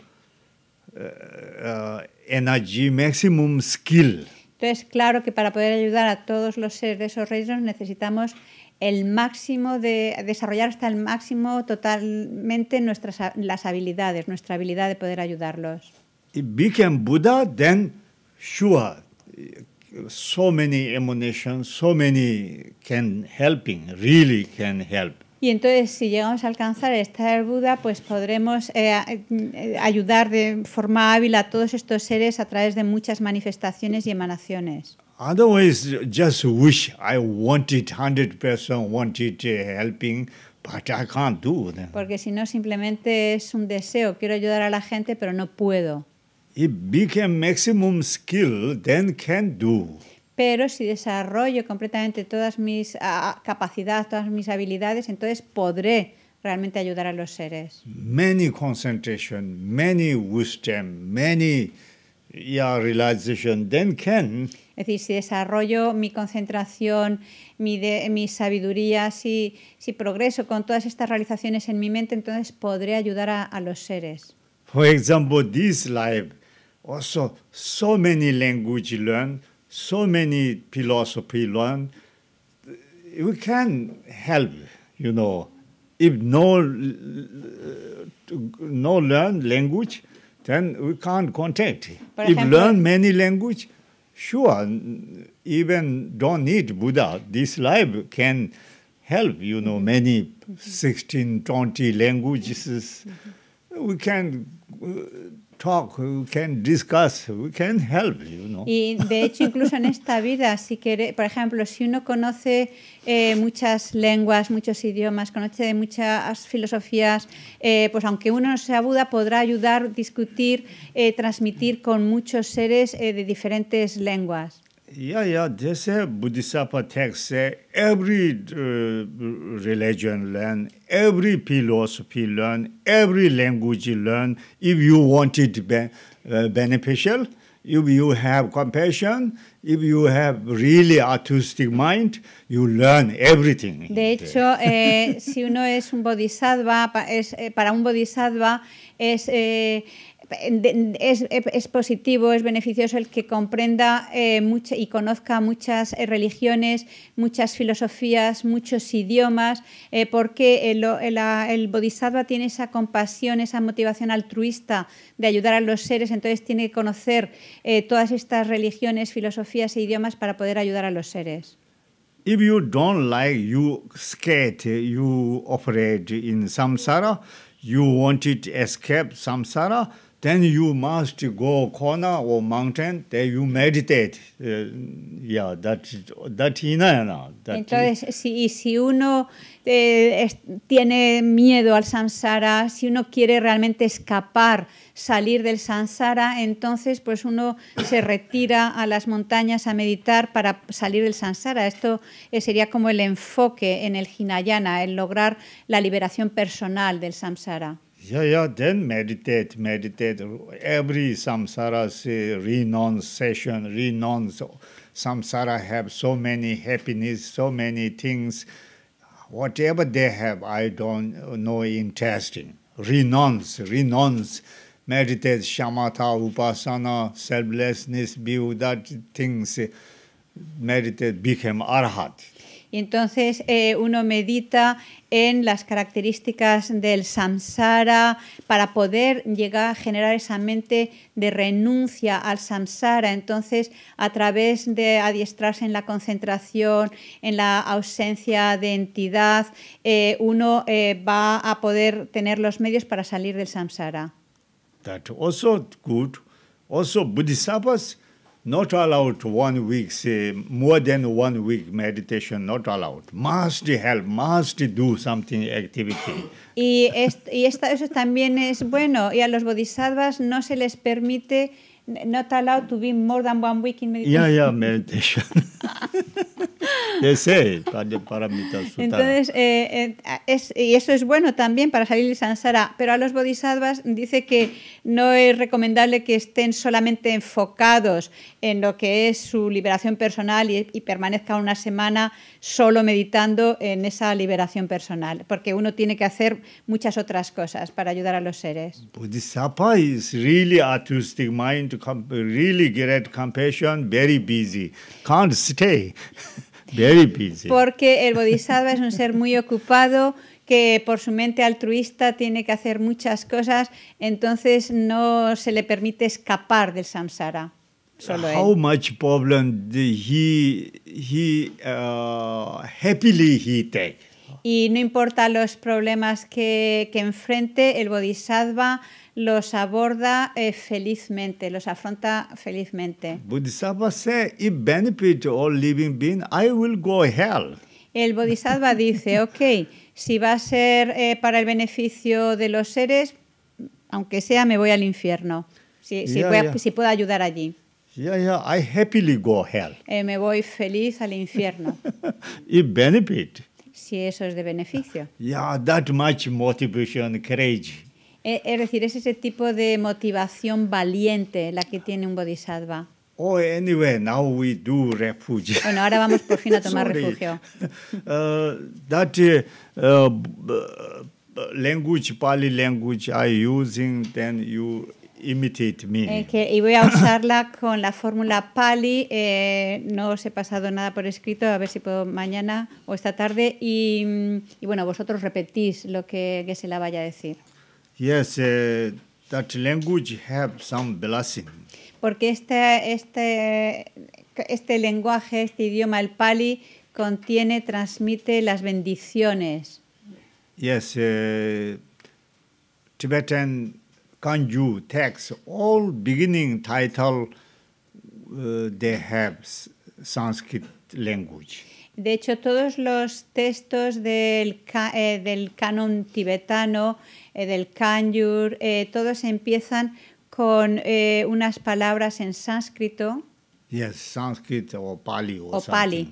uh, uh, energy maximum skill Entonces, claro que para poder ayudar a todos los seres de esos reinos necesitamos el máximo de desarrollar hasta el máximo totalmente nuestras las habilidades, nuestra habilidad de poder ayudarlos. Became Buddha, then sure, so many emanations, so many can helping, really can help. Y entonces, si llegamos a alcanzar el estado Buda, pues podremos eh, eh, ayudar de forma hábil a todos estos seres a través de muchas manifestaciones y emanaciones. Porque si no, simplemente es un deseo. Quiero ayudar a la gente, pero no puedo. If we maximum skill, then can do. Pero si desarrollo completamente todas mis capacidades, todas mis habilidades, entonces podré realmente ayudar a los seres. Many concentration, many wisdom, many realization, then can. Es decir, si desarrollo mi concentración, mi, sabiduría, si, si progreso con todas estas realizaciones en mi mente, entonces podré ayudar a, los seres. For example, this life, also so many language learned. so many philosophy learn we can help you know if no no learn language then we can't contact if learn many language sure even don't need buddha this life can help you know mm-hmm. many 16 20 languages we can uh, Y de hecho, incluso en esta vida, si quiere, por ejemplo, si uno conoce eh, muchas lenguas, muchos idiomas, conoce muchas filosofías, eh, pues aunque uno no sea Buda, podrá ayudar, discutir, eh, transmitir con muchos seres de diferentes lenguas. Yeah, yeah. They say Bodhisattva text say every uh, religion learn, every philosophy learn, every language learn. If you want it be, uh, beneficial, if you have compassion, if you have really artistic mind, you learn everything. De hecho, eh, si uno es un bodhisattva, es, eh, para un bodhisattva es eh, es, positivo, es beneficioso el que comprenda eh, y conozca muchas eh, religiones, muchas filosofías, muchos idiomas, eh, porque el, bodhisattva tiene esa compasión, esa motivación altruista de ayudar a los seres, entonces tiene que conocer todas estas religiones, filosofías e idiomas para poder ayudar a los seres. If you don't like, you you operate in samsara, you want to escape samsara, entonces, si, si uno eh, tiene miedo al samsara, si uno quiere realmente escapar, salir del samsara, entonces pues uno se retira a las montañas a meditar para salir del samsara. Esto eh, sería como el enfoque en el hinayana, el lograr la liberación personal del samsara. Yeah, yeah, then meditate, meditate. Every samsara renunciation, renounce. Samsara have so many happiness, so many things. Whatever they have, I don't know interesting. Renounce, renounce. Meditate, shamatha, upasana, selflessness, build that things. Meditate, become arhat. Y entonces eh, uno medita en las características del samsara para poder llegar a generar esa mente de renuncia al samsara. Entonces, a través de adiestrarse en la concentración, en la ausencia de entidad, eh, uno eh, va a poder tener los medios para salir del samsara. That also good. Also Bodhisattvas Not allowed one week, say more than one week meditation, not allowed. Must help, must do something activity. Y, es, y esta, eso también es bueno. Y a los bodhisattvas no se les permite no allowed to be more than one week in meditation. Yeah, yeah, meditación. Ese, para para, Entonces, eh, eh, es, y eso es bueno también para salir de Sansara, pero a los bodhisattvas dice que no es recomendable que estén solamente enfocados en lo que es su liberación personal y, permanezca permanezcan una semana solo meditando en esa liberación personal, porque uno tiene que hacer muchas otras cosas para ayudar a los seres. Bodhisattva is really mind really very busy. Can't stay. very busy. Porque el bodhisattva es un ser muy ocupado que por su mente altruista tiene que hacer muchas cosas, entonces no se le permite escapar del samsara. Solo How much he he uh, happily he take. Y no importa los problemas que, que enfrente, el bodhisattva los aborda eh, felizmente, los afronta felizmente. El Bodhisattva dice, ok, si va a ser eh, para el beneficio de los seres, aunque sea, me voy al infierno. Si, puedo ayudar allí. Yeah, yeah, I happily go hell. Eh, me voy feliz al infierno. benefit. Si eso es de beneficio. Yeah, that much motivation, courage. Eh, es decir, es ese tipo de motivación valiente la que tiene un bodhisattva. Oh, anyway, now we do refuge. Bueno, ahora vamos por fin a tomar refugio. Uh, that uh, uh, language, Pali language, I using, then you imitate me. Eh, y voy a usarla con la fórmula Pali. Eh, no os he pasado nada por escrito, a ver si puedo mañana o esta tarde. Y, bueno, vosotros repetís lo que se la vaya a decir. Yes, uh, that language have some blessing. Porque este, este, este lenguaje, este idioma, el pali, contiene, transmite las bendiciones. Yes, uh, Tibetan Kanju text, all beginning title, uh, they have Sanskrit language. De hecho, todos los textos del, eh, del canon tibetano eh, del kanjur, eh, todos empiezan con eh, unas palabras en sánscrito. Yes, sánscrito o Pali o Pali.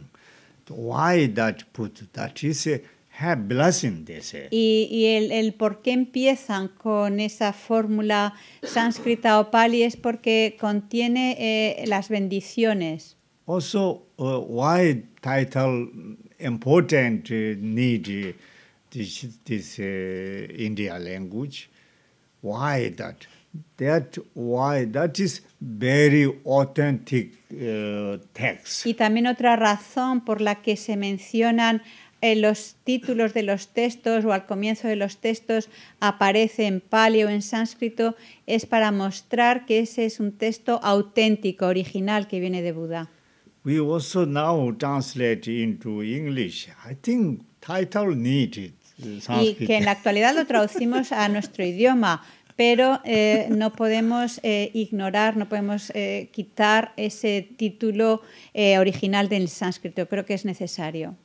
why that put that is have blessing, Y, y el, el, por qué empiezan con esa fórmula sánscrita o Pali es porque contiene eh, las bendiciones. Also, uh, why title important uh, need. Eh, this, this uh, India language. Why that? That why that is very uh, Y también otra razón por la que se mencionan en eh, los títulos de los textos o al comienzo de los textos aparece en pali o en sánscrito es para mostrar que ese es un texto auténtico, original que viene de Buda. We also now translate into English. I think title needed y que en la actualidad lo traducimos a nuestro idioma, pero eh, no podemos eh, ignorar, no podemos eh, quitar ese título original del sánscrito. Creo que es necesario.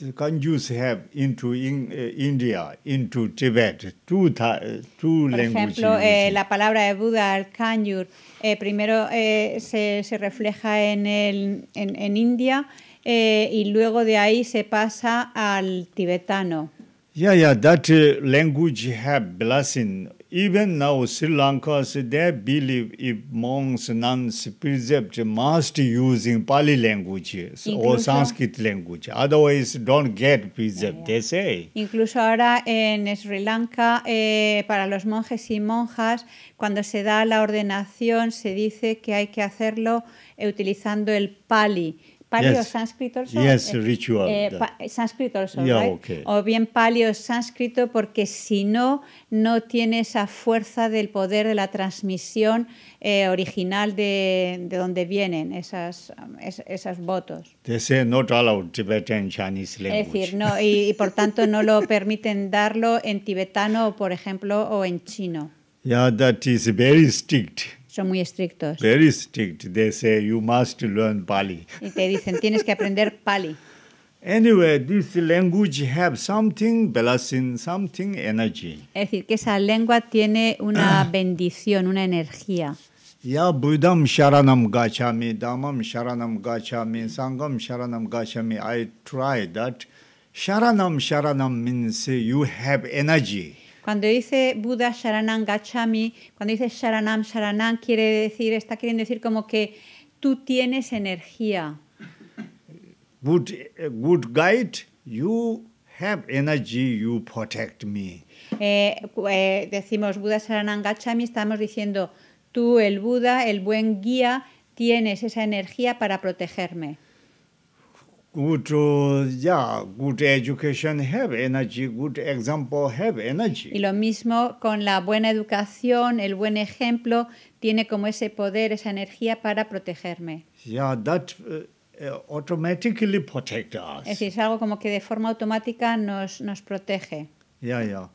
the Kanjus have into India, into Tibet, dos lenguas. Por ejemplo, la palabra de Buda, el Kanjur, primero se, refleja en India eh, y luego de ahí se pasa al tibetano. Yeah, yeah, that uh, language have blessing. Even now, Sri Lanka, they believe if monks, nuns, precepts must using Pali language or Sanskrit language. Otherwise, don't get precept, they say. Incluso ahora en Sri Lanka, eh, para los monjes y monjas, cuando se da la ordenación, se dice que hay que hacerlo eh, utilizando el Pali paleo sánscrito eh, ritual. Eh, eh, sánscrito O bien palio sánscrito porque si no, no tiene esa fuerza del poder de la transmisión original de, de, donde vienen esas, esas votos. not allowed Es decir, no, y, y por tanto no lo permiten darlo en tibetano, por ejemplo, o en chino. Yeah, that is very strict. Son muy estrictos. Very strict. They say you must learn Pali. Y te dicen tienes que aprender Pali. Anyway, this language have something blessing, something energy. Es decir, que esa lengua tiene una ah. bendición, una energía. Ya Buddham Sharanam Gachami, Dhammam Sharanam Gachami, Sangam Sharanam Gachami. I try that. Sharanam Sharanam means you have energy. Cuando dice Buda Sharanam Gachami, cuando dice Sharanam Sharanam, quiere decir, está queriendo decir como que tú tienes energía. Good, eh, eh, decimos Buda Sharanam Gachami, estamos diciendo tú, el Buda, el buen guía, tienes esa energía para protegerme good uh, yeah good education have energy good example have energy y lo mismo con la buena educación el buen ejemplo tiene como ese poder esa energía para protegerme yeah that uh, uh, automatically protect us es decir es algo como que de forma automática nos nos protege yeah yeah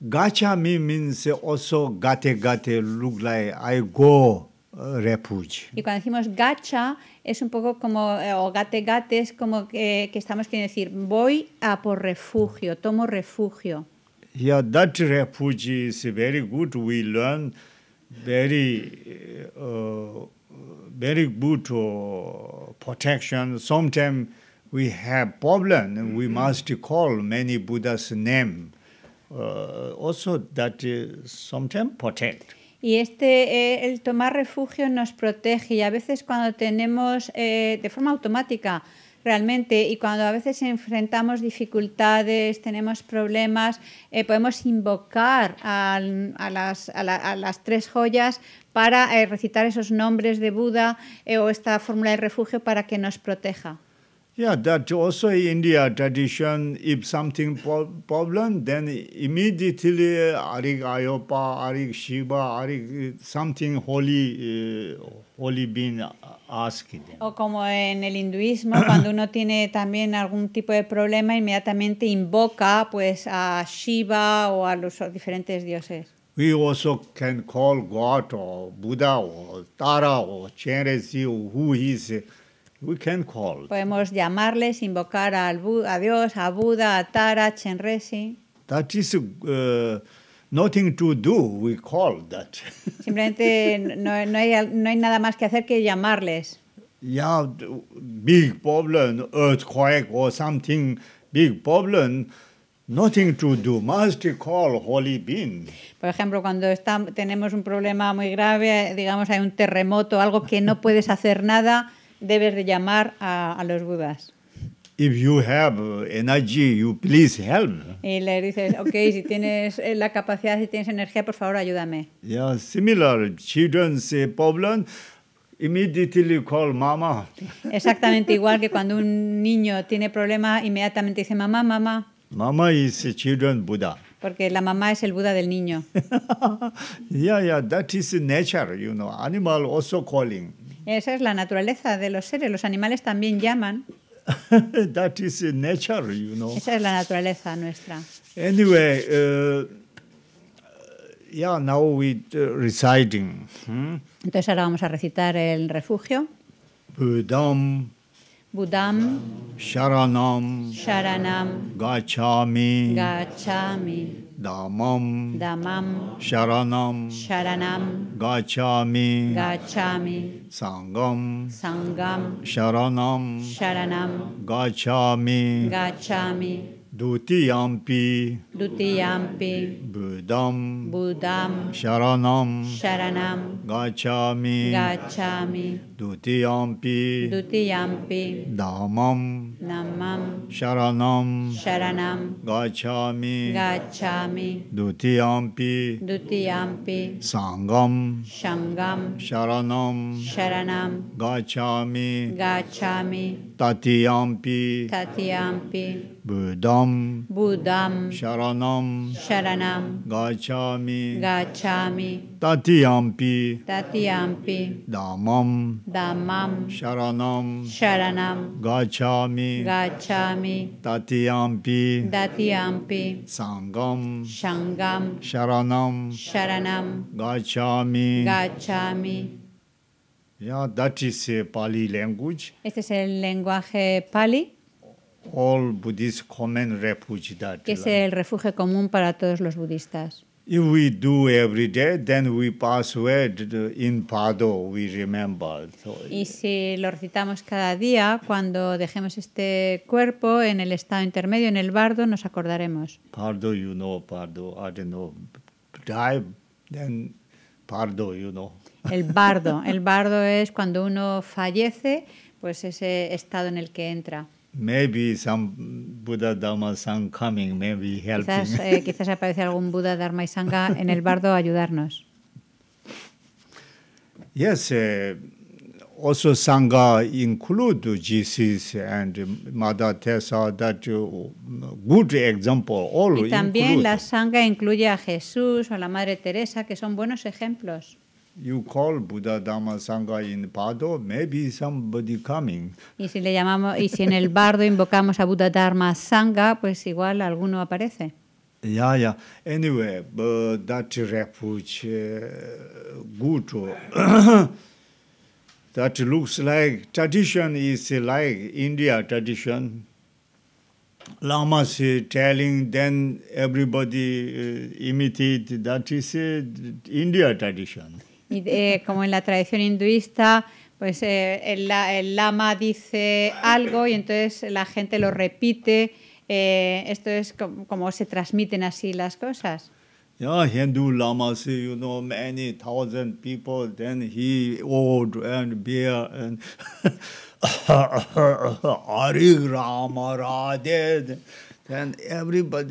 gacha me means also gate gate look like i go uh, refuge y cuando decimos gacha es un poco como, eh, o gate gate, es como que, estamos queriendo decir, voy a por refugio, tomo refugio. Yeah, that refuge is very good. We learn very, uh, very good uh, protection. Sometimes we have problem. and We mm-hmm. must call many Buddha's name. Uh, also, that uh, sometimes protect. Y este, eh, el tomar refugio nos protege y a veces cuando tenemos, eh, de forma automática realmente, y cuando a veces enfrentamos dificultades, tenemos problemas, eh, podemos invocar las, a las tres joyas para recitar esos nombres de Buda o esta fórmula de refugio para que nos proteja. Yeah, that also in India tradition, if something problem, then immediately uh, Arik Ayopa, Arik Shiva, Arik something holy, uh, holy being asked. Them. O como en el hinduismo, cuando uno tiene también algún tipo de problema, inmediatamente invoca pues a Shiva o a los diferentes dioses. We also can call God or Buddha or Tara or Chenrezig who he is. Podemos llamarles, invocar a Dios, a Buda, a Tara, a Chenresi. That is uh, nothing to do. We call that. Simplemente no, no, hay, no hay nada más que hacer que llamarles. Yeah, big problem, earthquake or something, big problem. Nothing to do, must call holy Por ejemplo, cuando está, tenemos un problema muy grave, digamos hay un terremoto, algo que no puedes hacer nada, debes de llamar a, a los budas. If you have uh, energy, you please help. Y le dices, ok, si tienes eh, la capacidad, si tienes energía, por favor, ayúdame. Yeah, similar children's problem. Immediately call mama. Exactamente igual que cuando un niño tiene problema, inmediatamente dice mamá, mamá. Mama is a children Buddha. Porque la mamá es el Buda del niño. yeah, yeah, that is nature, you know. Animal also calling. Esa es la naturaleza de los seres. Los animales también llaman. Esa es la naturaleza nuestra. Uh, uh, hmm? Entonces ahora vamos a recitar el refugio. बुदाम शरणम शरणम गच्छामि गच्छामि दामम दामम शरणम शरणम गच्छामि गच्छामि संगम संगम शरणम शरणम गच्छामि गच्छामि द्वितीयम्पि द्वितीयम्पि बुदं बुदं शरणं शरणं गच्छामि गच्छामि Dutiyampi Dutiyampi Dhammam Dhammam Sharanam Sharanam Gacchami Gacchami Dutiyampi Dutiyampi Sangam Sangam Sharanam Sharanam Gacchami Gacchami Tatiyampi Tatiyampi Buddham Buddham Sharanam Sharanam Gacchami Gacchami Tatiampi. Tatiampi. Dhammam. Dhammam. Sharanam. Sharanam. Gachami. Gachami. Tatiampi. Tatiampi. Sangam. Sangam. Sharanam. Sharanam. Gachami. Gachami. Yeah, that is a uh, Pali language. Este es el lenguaje Pali. All Buddhists common refuge that. Que es el refugio común para todos los budistas. If we do every day, then we pass word in Pado, we remember. So, y si lo recitamos cada día, cuando dejemos este cuerpo en el estado intermedio, en el bardo, nos acordaremos. Pardo, you know, Pardo, I don't know. Die, then Pardo, you know. El bardo. El bardo es cuando uno fallece, pues ese estado en el que entra. Maybe some Buddha Dharma Sangha coming, maybe helping. Quizás, eh, quizás aparece algún Buda Dharma y Sangha en el bardo a ayudarnos. Yes, uh, also Sangha include GCs and Mother Teresa, that good example. All y también include. la Sangha incluye a Jesús o a la Madre Teresa, que son buenos ejemplos. you call Buddha Dhamma Sangha in Bardo, maybe somebody coming. Y si le llamamos y si en el bardo invocamos a Buddha Dharma Sangha, pues igual alguno aparece. Yeah, yeah. Anyway, but uh, that refuge, uh, good. that looks like tradition is like India tradition. Lamas telling, then everybody uh, imitated. That is uh, India tradition. Y, eh, como en la tradición hinduista, pues eh, el, el, lama dice algo y entonces la gente lo repite. Eh, esto es como, se transmiten así las cosas. Yeah, Hindu lama, see, you know, many thousand people. Then he old and beer and Hari Rama Radhe. Por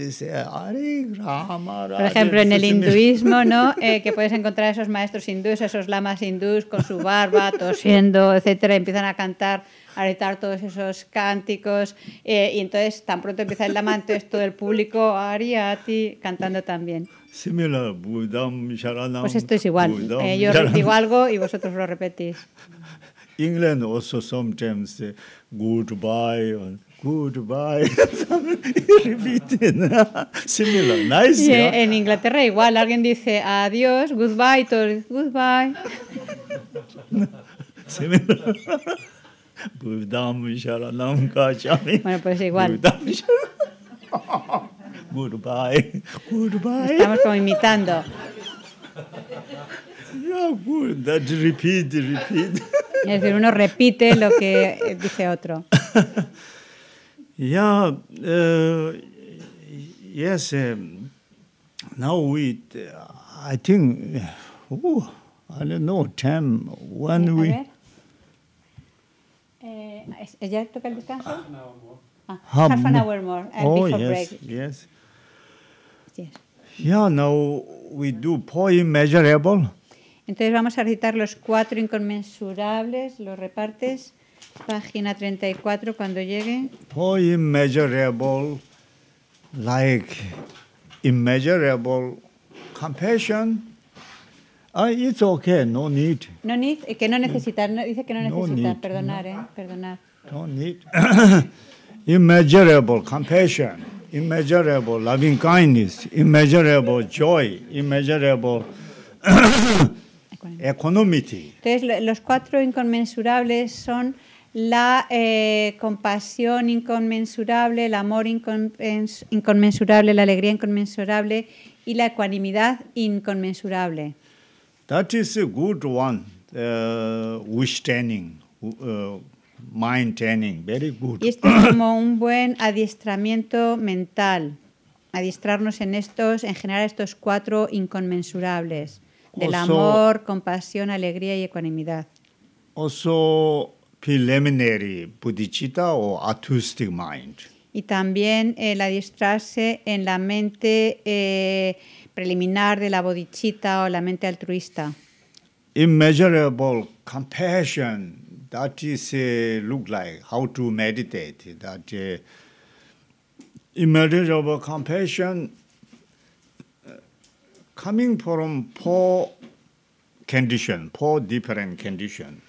ejemplo, en el hinduismo, ¿no? Eh, que puedes encontrar esos maestros hindúes, esos lamas hindús con su barba, tosiendo, etcétera, empiezan a cantar, a gritar todos esos cánticos. Eh, y entonces, tan pronto empieza el lama, entonces todo el público, Ariati, cantando también. Pues esto es igual. Eh, yo digo algo y vosotros lo repetís. England also sometimes say goodbye goodbye, y repiten, similar, nice. Y en Inglaterra igual, alguien dice adiós, goodbye, todos goodbye. similar. Bueno, pues igual. Goodbye, goodbye. Estamos como imitando. Yeah, good. That repeat, repeat. Es decir, uno repite lo que dice otro. Ya, uh, e, yes, um, now we, I think, oh, I don't know, time, when eh, we... Eh, ¿Ya toca el descanso? Half an hour more. Ah, half, an hour more, and oh, before yes, break. yes. Yes. Yeah, now we do poem measurable. Entonces vamos a recitar los cuatro inconmensurables, los repartes. Página 34 cuando llegue. Por measurable, like immeasurable compassion. Ah, it's okay, no need. No need, eh, que no necesitar, dice que no necesitar, perdonar, eh, perdonar. No need. immeasurable compassion, immeasurable loving kindness, immeasurable joy, immeasurable economy. Entonces, los cuatro inconmensurables son la eh, compasión inconmensurable, el amor inconmensurable, la alegría inconmensurable y la ecuanimidad inconmensurable. That is a good one, uh, wish uh, very good. Y esto es como un buen adiestramiento mental, adiestrarnos en estos, en general estos cuatro inconmensurables, del amor, compasión, alegría y ecuanimidad. Also, preliminary bodhicitta o acoustic mind. Y también eh, el adiestrarse en la mente eh, preliminar de la bodhicitta o la mente altruista. Immeasurable compassion, that is uh, look like how to meditate. That uh, immeasurable compassion coming from poor condition, poor different condition.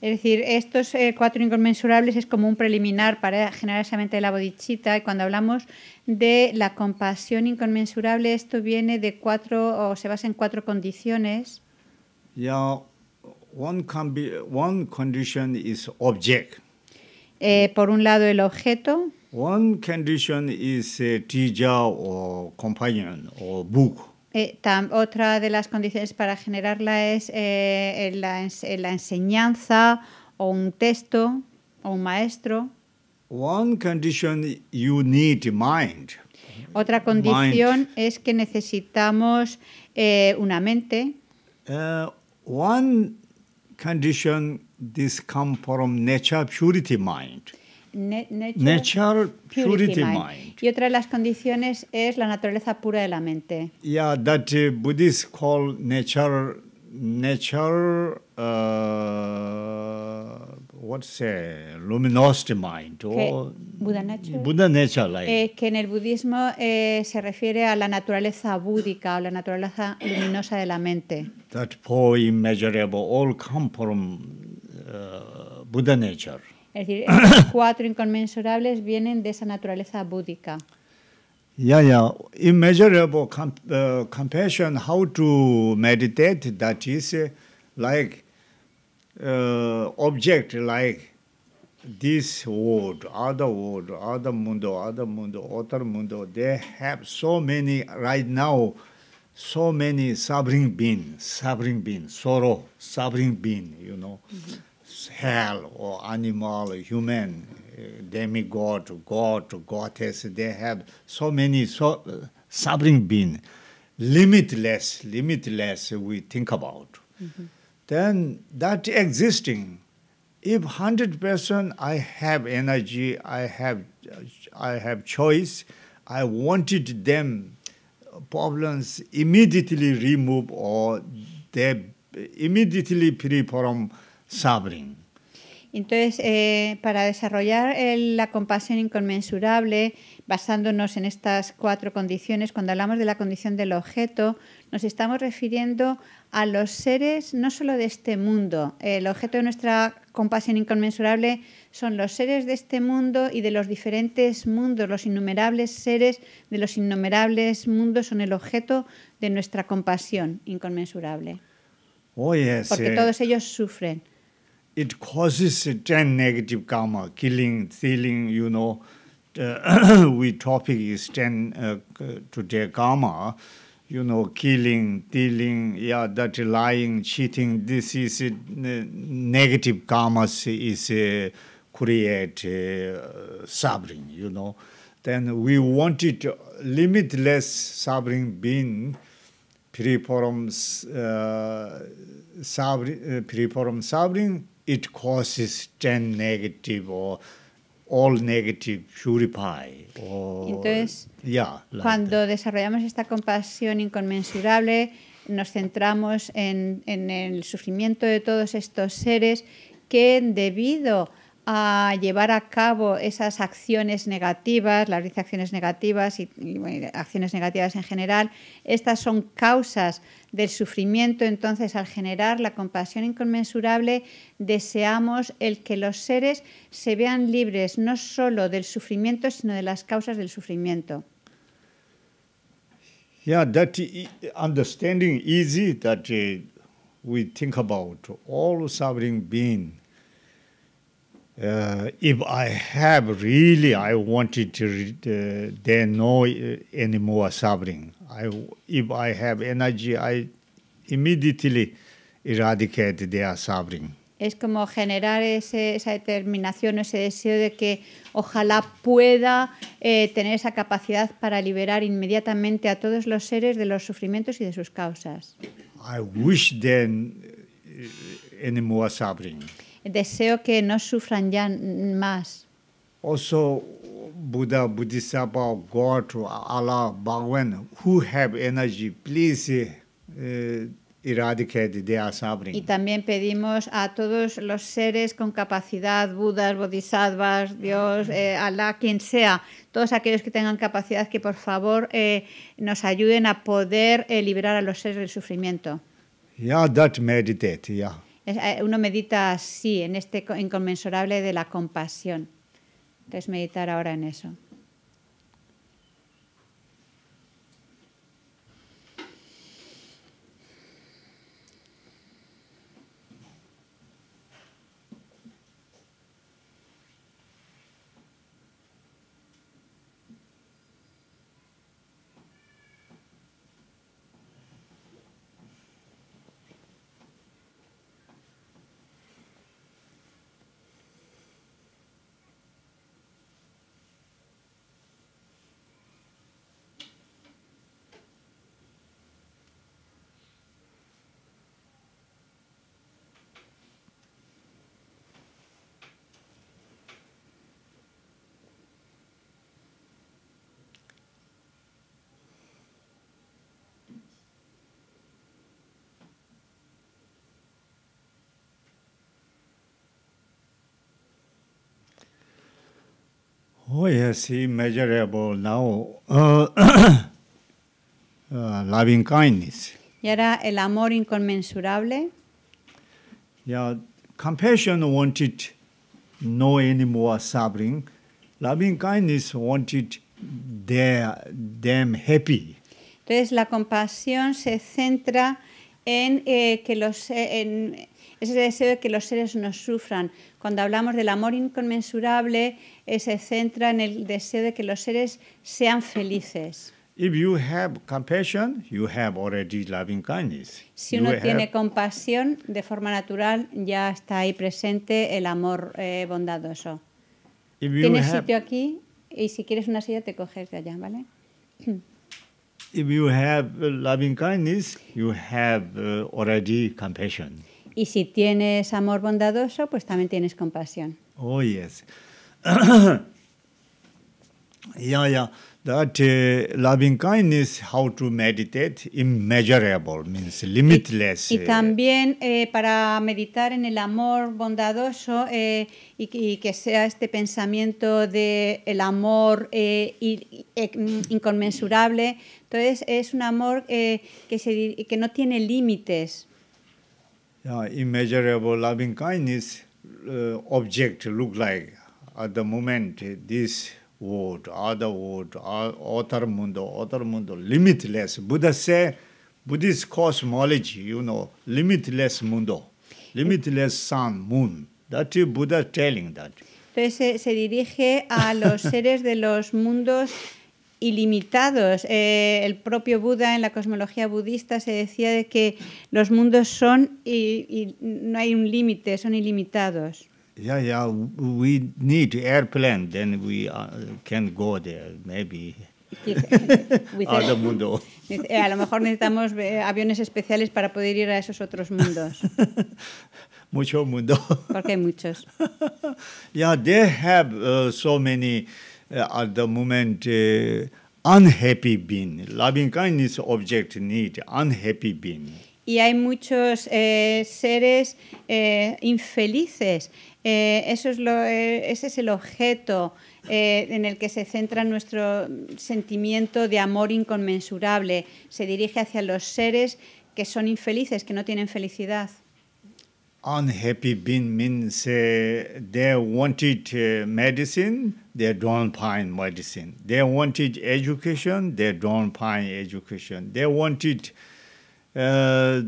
Es decir, estos eh, cuatro inconmensurables es como un preliminar para generar esa mente de la bodichita. Y cuando hablamos de la compasión inconmensurable, esto viene de cuatro o se basa en cuatro condiciones. Eh, por un lado, el objeto. One condition is eh, or companion or book. Eh, otra de las condiciones para generarla es eh, la, enseñanza o un texto o un maestro. Otra condición es que necesitamos eh, una mente. Uh, one condition this come from nature purity mind. Nature, Purity, mind. Y otra de las condiciones es la naturaleza pura de la mente. Yeah, that uh, Buddhists call nature, nature, uh, what say, luminosity mind. Or Buddha nature. Buddha nature like. eh, que en el budismo eh, se refiere a la naturaleza búdica o la naturaleza luminosa de la mente. That poor, immeasurable, all come from uh, Buddha nature. Es decir, estos cuatro inconmensurables vienen de esa naturaleza búdica. Yeah, yeah. Immeasurable compasión uh, compassion, how to meditate, that is este like uh, object, like this world, other world, other mundo, other mundo, otro mundo. They have so many, right now, so many suffering beings, suffering beings, sorrow, suffering you know. Mm-hmm. hell or animal or human demigod god goddess they have so many so uh, suffering being limitless limitless we think about mm -hmm. then that existing if 100% i have energy i have i have choice i wanted them problems immediately remove or they immediately free from uh, Sabrin. Entonces, eh, para desarrollar la compasión inconmensurable, basándonos en estas cuatro condiciones, cuando hablamos de la condición del objeto, nos estamos refiriendo a los seres no solo de este mundo. El objeto de nuestra compasión inconmensurable son los seres de este mundo y de los diferentes mundos. Los innumerables seres de los innumerables mundos son el objeto de nuestra compasión inconmensurable. Porque todos ellos sufren. it causes a ten negative karma, killing, stealing, you know, the uh, we topic is ten uh, today karma, you know, killing, stealing, yeah, that lying, cheating, this is uh, negative karma is a uh, create a suffering, you know. Then we wanted limitless suffering being preform uh, suffering, uh, suffering, it causes negative or all negative Entonces, cuando desarrollamos esta compasión inconmensurable, nos centramos en, en el sufrimiento de todos estos seres que debido a llevar a cabo esas acciones negativas, las acciones negativas y, acciones negativas en general, estas son causas del sufrimiento, entonces al generar la compasión inconmensurable deseamos el que los seres se vean libres no solo del sufrimiento, sino de las causas del sufrimiento. Yeah, that understanding easy that eh, we think about all suffering uh, if I have really, I wanted to, uh, no uh, anymore suffering. I, if I have energy, I immediately eradicate their suffering. Es como generar ese, esa determinación, ese deseo de que ojalá pueda eh, tener esa capacidad para liberar inmediatamente a todos los seres de los sufrimientos y de sus causas. I wish then uh, any more suffering. Deseo que no sufran ya más. Also, Buddha, Bodhisattva, God, Allah, who have energy, please eh, eradicate their suffering. Y también pedimos a todos los seres con capacidad, Budas, Bodhisattvas, Dios, eh, Allah, quien sea, todos aquellos que tengan capacidad, que por favor eh, nos ayuden a poder liberar a los seres del sufrimiento. Yeah, that meditate, yeah. Eh, uno medita así, en este inconmensurable de la compasión. Entonces meditar ahora en eso. Oh, yes, he measurable now. Uh, uh, loving kindness. Y ahora el amor inconmensurable. Yeah, compassion wanted no any more suffering. Loving kindness wanted their, them happy. Entonces la compasión se centra en eh, que los eh, en es ese deseo de que los seres no sufran. Cuando hablamos del amor inconmensurable, se centra en el deseo de que los seres sean felices. Si uno tiene compasión, de forma natural ya está ahí presente el amor eh, bondadoso. Tienes sitio aquí y si quieres una silla te coges de allá, ¿vale? If you have loving kindness, you eh, y si tienes amor bondadoso, pues también tienes compasión. Oh, ya. That eh, loving kindness, how to meditate, immeasurable, means limitless. Y, eh. también eh, para meditar en el amor bondadoso y, que sea este pensamiento de el amor mm, inconmensurable. Entonces es un amor que no tiene límites uh, immeasurable loving kindness uh, object look like at the moment this world, other world, other mundo, other mundo, limitless. Buddha say Buddhist cosmology, you know, limitless mundo, limitless sun, moon. That is Buddha telling that. Entonces se, se dirige a los seres de los mundos ilimitados. Eh, el propio Buda en la cosmología budista se decía que los mundos son y, no hay un límite, son ilimitados. Yeah, yeah, we need airplane, then we uh, can go there, maybe. Eh, a lo mejor necesitamos eh, aviones especiales para poder ir a esos otros mundos. Mucho mundo. Porque hay muchos. Ya, they have uh, so many at the moment uh, unhappy being. Loving kindness object need unhappy being. Y hay muchos eh, seres eh, infelices. Eh, eso es lo, ese es el objeto en el que se centra nuestro sentimiento de amor inconmensurable. Se dirige hacia los seres que son infelices, que no tienen felicidad. Unhappy being means they wanted medicine. they don't find medicine. They wanted education, they don't find education. They wanted, uh,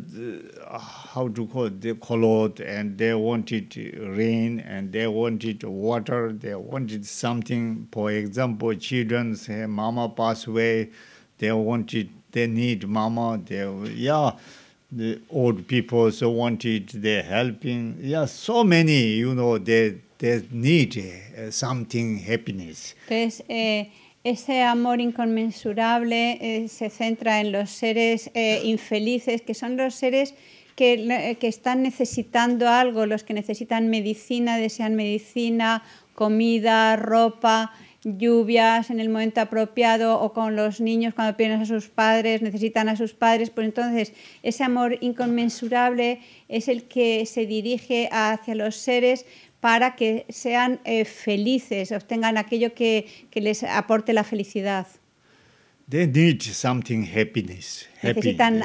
how to call it, the clothes, and they wanted rain, and they wanted water, they wanted something. For example, children say, mama passed away, they wanted, they need mama, they, yeah. The old people so wanted their helping. Yeah, so many, you know, they, Eh, something happiness. Entonces, eh, ese amor inconmensurable eh, se centra en los seres infelices, que son los seres que, que, están necesitando algo, los que necesitan medicina, desean medicina, comida, ropa, lluvias en el momento apropiado o con los niños cuando pierden a sus padres, necesitan a sus padres, pues entonces ese amor inconmensurable es el que se dirige hacia los seres para que sean eh, felices, obtengan aquello que, que, les aporte la felicidad. They need something happiness, Necesitan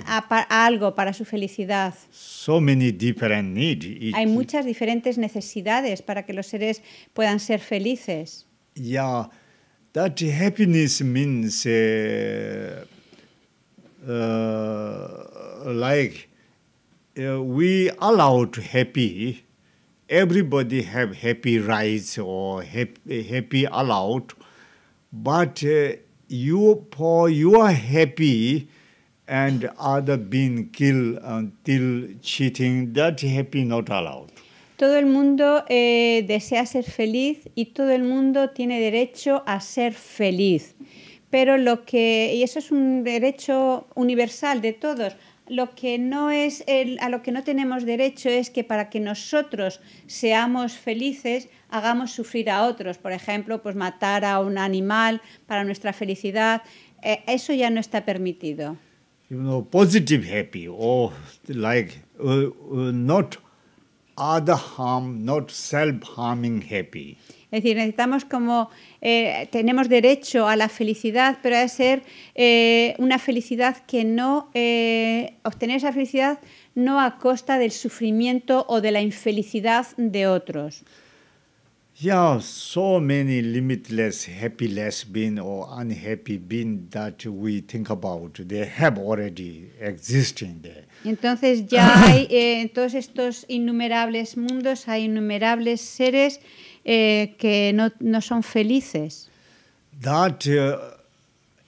algo para su felicidad. So many different Hay muchas diferentes necesidades para que los seres puedan ser felices. Yeah, that happiness means uh, uh, like uh, we allowed happy everybody have happy rights or happy, allowed, but uh, you for you are happy and other being killed until cheating, that happy not allowed. Todo el mundo eh, desea ser feliz y todo el mundo tiene derecho a ser feliz. Pero lo que, y eso es un derecho universal de todos, lo que no es a lo que no tenemos derecho es que para que nosotros seamos felices hagamos sufrir a otros, por ejemplo, pues matar a un animal para nuestra felicidad, eh, eso ya no está permitido. positive happy or like uh, uh, not other harm, not self harming happy. Es decir, necesitamos como, eh, tenemos derecho a la felicidad, pero a ser eh, una felicidad que no, eh, obtener esa felicidad no a costa del sufrimiento o de la infelicidad de otros. Yeah, so many limitless being or unhappy being that we think about, they have already existing there. Entonces ya hay eh, en todos estos innumerables mundos, hay innumerables seres eh, que no, no, son felices. That uh,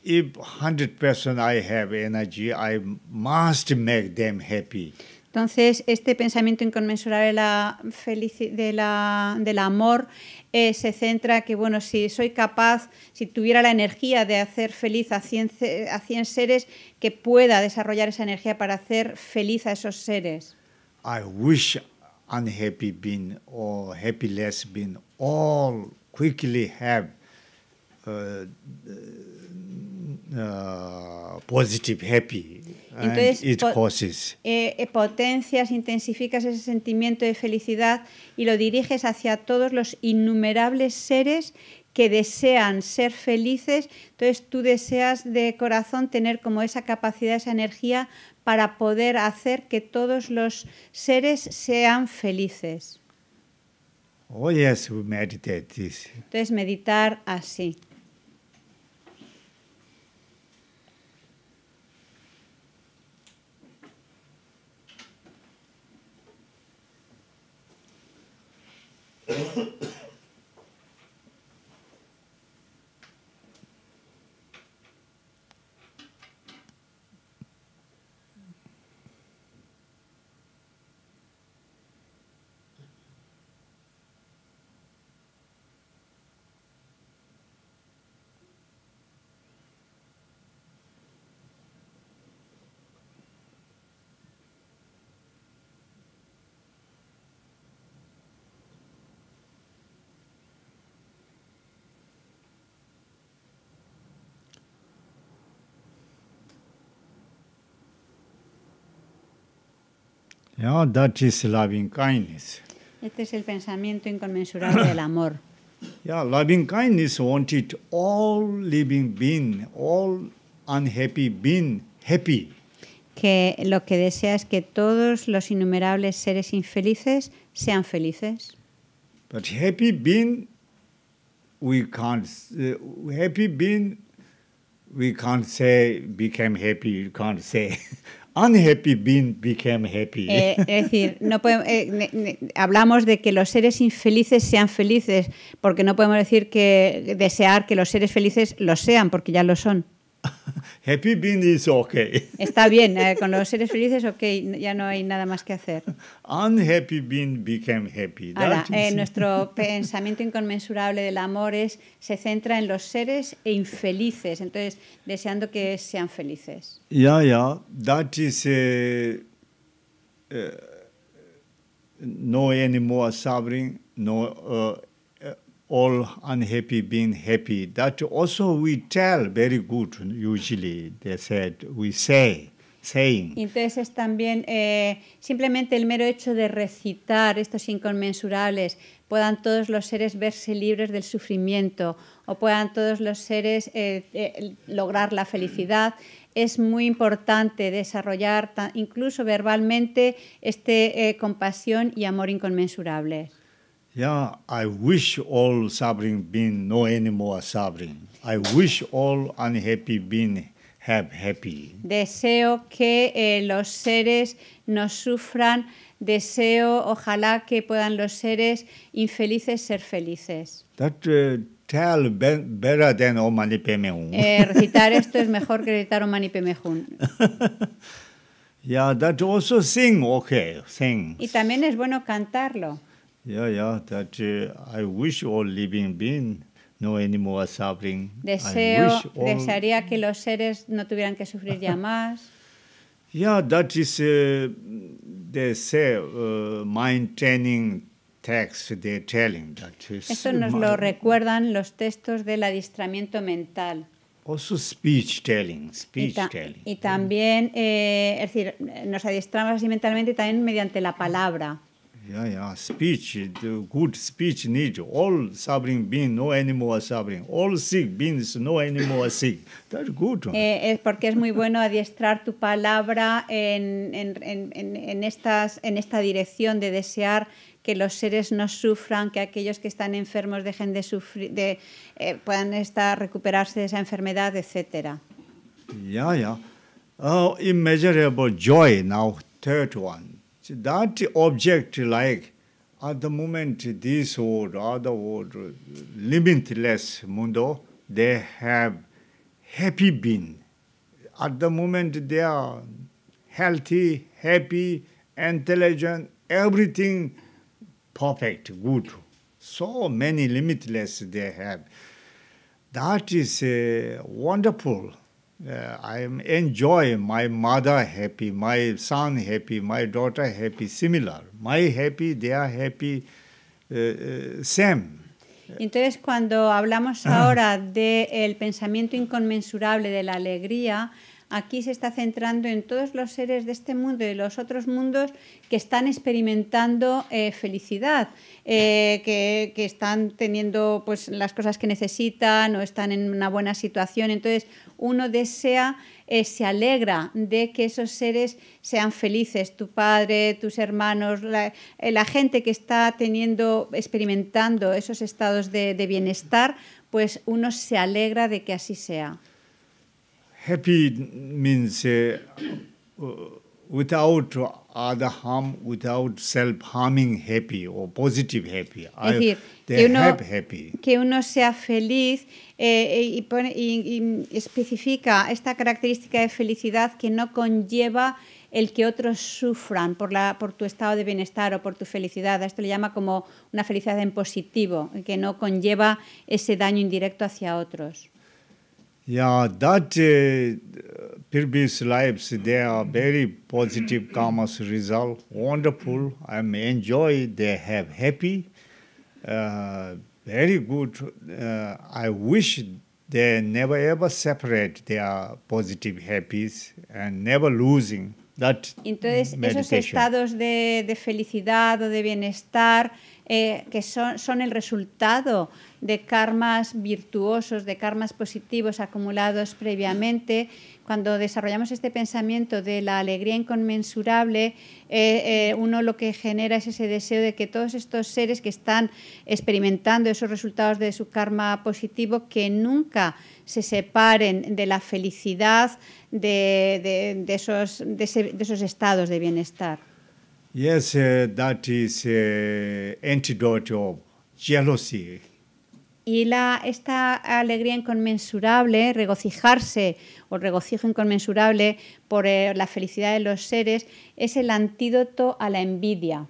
if 100% I have energy, I must make them happy. Entonces, este pensamiento inconmensurable de la de la, del amor eh, se centra que, bueno, si soy capaz, si tuviera la energía de hacer feliz a 100, a 100 seres, que pueda desarrollar esa energía para hacer feliz a esos seres. I wish unhappy happy less all quickly happy Entonces, potencias, intensificas ese sentimiento de felicidad y lo diriges hacia todos los innumerables seres que desean ser felices, entonces tú deseas de corazón tener como esa capacidad, esa energía para poder hacer que todos los seres sean felices. Entonces meditar así. Ja, that is loving kindness. Este es el pensamiento inconmensurable del amor. Yeah, loving kindness wanted all living being, all unhappy being happy. Que lo que desea es que todos los innumerables seres infelices sean felices. But happy being we can't uh, happy being we can't say became happy, you can't say unhappy became happy. Eh, es decir, no eh, hablamos de que los seres infelices sean felices, porque no podemos decir que desear que los seres felices lo sean, porque ya lo son. Happy being is okay. Está bien, eh, con los seres felices, ok, ya no hay nada más que hacer. Eh, nuestro pensamiento inconmensurable del amor es, se centra en los seres e infelices, entonces deseando que sean felices. Ya, yeah, ya, yeah, that is a, eh, no anymore suffering, no all unhappy being happy. That also we tell very good usually. They said we say. Entonces también eh, simplemente el mero hecho de recitar estos inconmensurables, puedan todos los seres verse libres del sufrimiento o puedan todos los seres eh, eh, lograr la felicidad. Es muy importante desarrollar incluso verbalmente este compasión y amor inconmensurable. Yeah, I wish all suffering been no anymore suffering. I wish all unhappy been have happy. Deseo que eh, los seres no sufran. Deseo, ojalá que puedan los seres infelices ser felices. That uh, tell better than Om Eh, recitar esto es mejor que recitar Om Mani Padme Hum. yeah, that also sing, okay, sing. Y también es bueno cantarlo. Yeah, yeah. That uh, I wish all living being no any more suffering. Deseo, I wish all... desearía que los seres no tuvieran que sufrir ya más. yeah, that is uh, they say uh, mind training text. They telling that. Is Esto nos lo recuerdan los textos del adiestramiento mental. Also speech telling, speech y, ta telling. y también, eh, es decir, nos adiestramos así mentalmente también mediante la palabra. Yeah, yeah. Speech, the good speech need all suffering being no anymore suffering. All sick beings no anymore sick. That's good. Eh, es eh, porque es muy bueno adiestrar tu palabra en, en, en, en, estas, en esta dirección de desear que los seres no sufran, que aquellos que están enfermos dejen de sufrir, de, eh, puedan estar, recuperarse de esa enfermedad, etc. Yeah, yeah. Oh, immeasurable joy now, third one. that object like at the moment this world or the world limitless mundo they have happy been at the moment they are healthy happy intelligent everything perfect good so many limitless they have that is uh, wonderful uh, I enjoy my mother happy, my son happy, my daughter happy, similar. My happy, they are happy, uh, uh same. Entonces, cuando hablamos ahora del de pensamiento inconmensurable de la alegría, aquí se está centrando en todos los seres de este mundo y de los otros mundos que están experimentando eh, felicidad, eh, que, están teniendo pues, las cosas que necesitan o están en una buena situación. Entonces, uno desea, eh, se alegra de que esos seres sean felices, tu padre, tus hermanos, la, gente que está teniendo, experimentando esos estados de bienestar, pues uno se alegra de que así sea happy means uh, without other harm, without self-harming happy or positive happy. es decir, que uno, sea feliz eh, y, y, especifica esta característica de felicidad que no conlleva el que otros sufran por, por tu estado de bienestar o por tu felicidad. Esto le llama como una felicidad en positivo, que no conlleva ese daño indirecto hacia otros. Yeah, that uh, previous lives, they are very positive karma's result. Wonderful. I enjoy. They have happy. Uh, very good. Uh, I wish they never ever separate their positive happies and never losing that Entonces, meditation. esos estados de, de felicidad o de bienestar Eh, que son, el resultado de karmas virtuosos, de karmas positivos acumulados previamente, cuando desarrollamos este pensamiento de la alegría inconmensurable, eh, eh, uno lo que genera es ese deseo de que todos estos seres que están experimentando esos resultados de su karma positivo, que nunca se separen de la felicidad, de, esos estados de bienestar. Yes, uh, that is uh, antidote of jealousy. Y la, esta alegría inconmensurable, regocijarse o regocijo inconmensurable por eh, la felicidad de los seres, es el antídoto a la envidia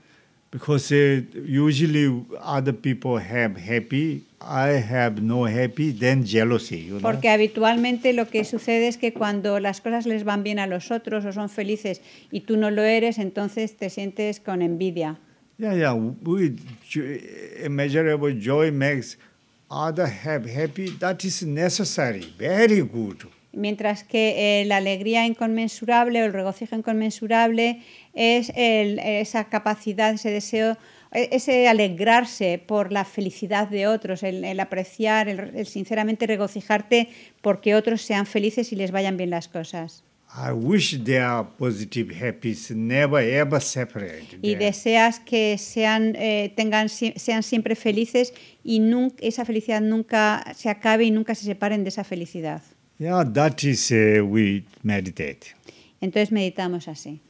because uh, usually other people have happy, I have no happy, then jealousy. You know? Porque habitualmente lo que sucede es que cuando las cosas les van bien a los otros o son felices y tú no lo eres, entonces te sientes con envidia. Yeah, yeah. We, immeasurable joy makes other have happy. That is necessary. Very good mientras que eh, la alegría inconmensurable o el regocijo inconmensurable es esa capacidad, ese deseo, e, ese alegrarse por la felicidad de otros, el, apreciar, el, sinceramente regocijarte porque otros sean felices y les vayan bien las cosas. Y deseas que sean, eh, tengan, sean siempre felices y nunca, esa felicidad nunca se acabe y nunca se separen de esa felicidad. Uh, Entonces meditamos así.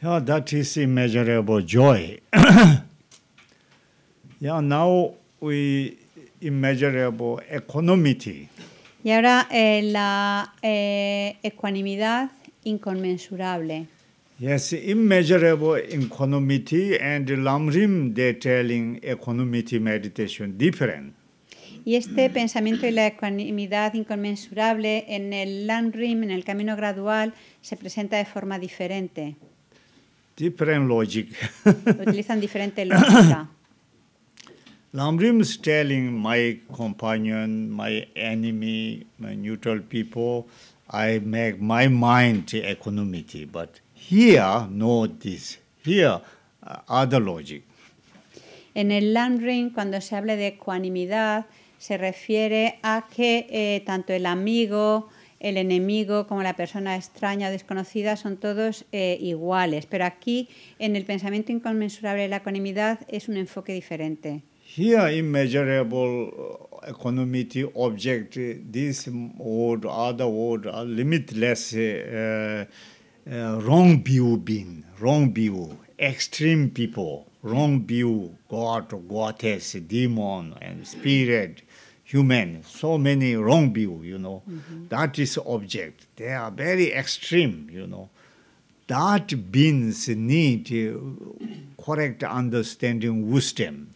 Yeah, that is immeasurable joy. yeah, now we immeasurable equanimity. Y ahora eh, la eh, ecuanimidad inconmensurable. Yes, immeasurable equanimity and Lamrim they're telling equanimity meditation different. Y este pensamiento y la ecuanimidad inconmensurable en el Lamrim, en el camino gradual, se presenta de forma diferente. Different logic. Utilizan diferente lógica. is telling my companion, my enemy, my neutral people, I make my mind equanimity, but here, no this. Here, uh, other logic. En el Landring cuando se habla de equanimidad, se refiere a que eh, tanto el amigo, el enemigo como la persona extraña o desconocida son todos eh, iguales, pero aquí en el pensamiento inconmensurable de la economía, es un enfoque diferente. Here immeasurable uh, economy object, this word, other word, limitless uh, uh, wrong view being, wrong view, extreme people, wrong view, God, goddess, demon and spirit human, so many wrong view, you know. mm That is object. They are very extreme, you know. That beings need correct understanding wisdom.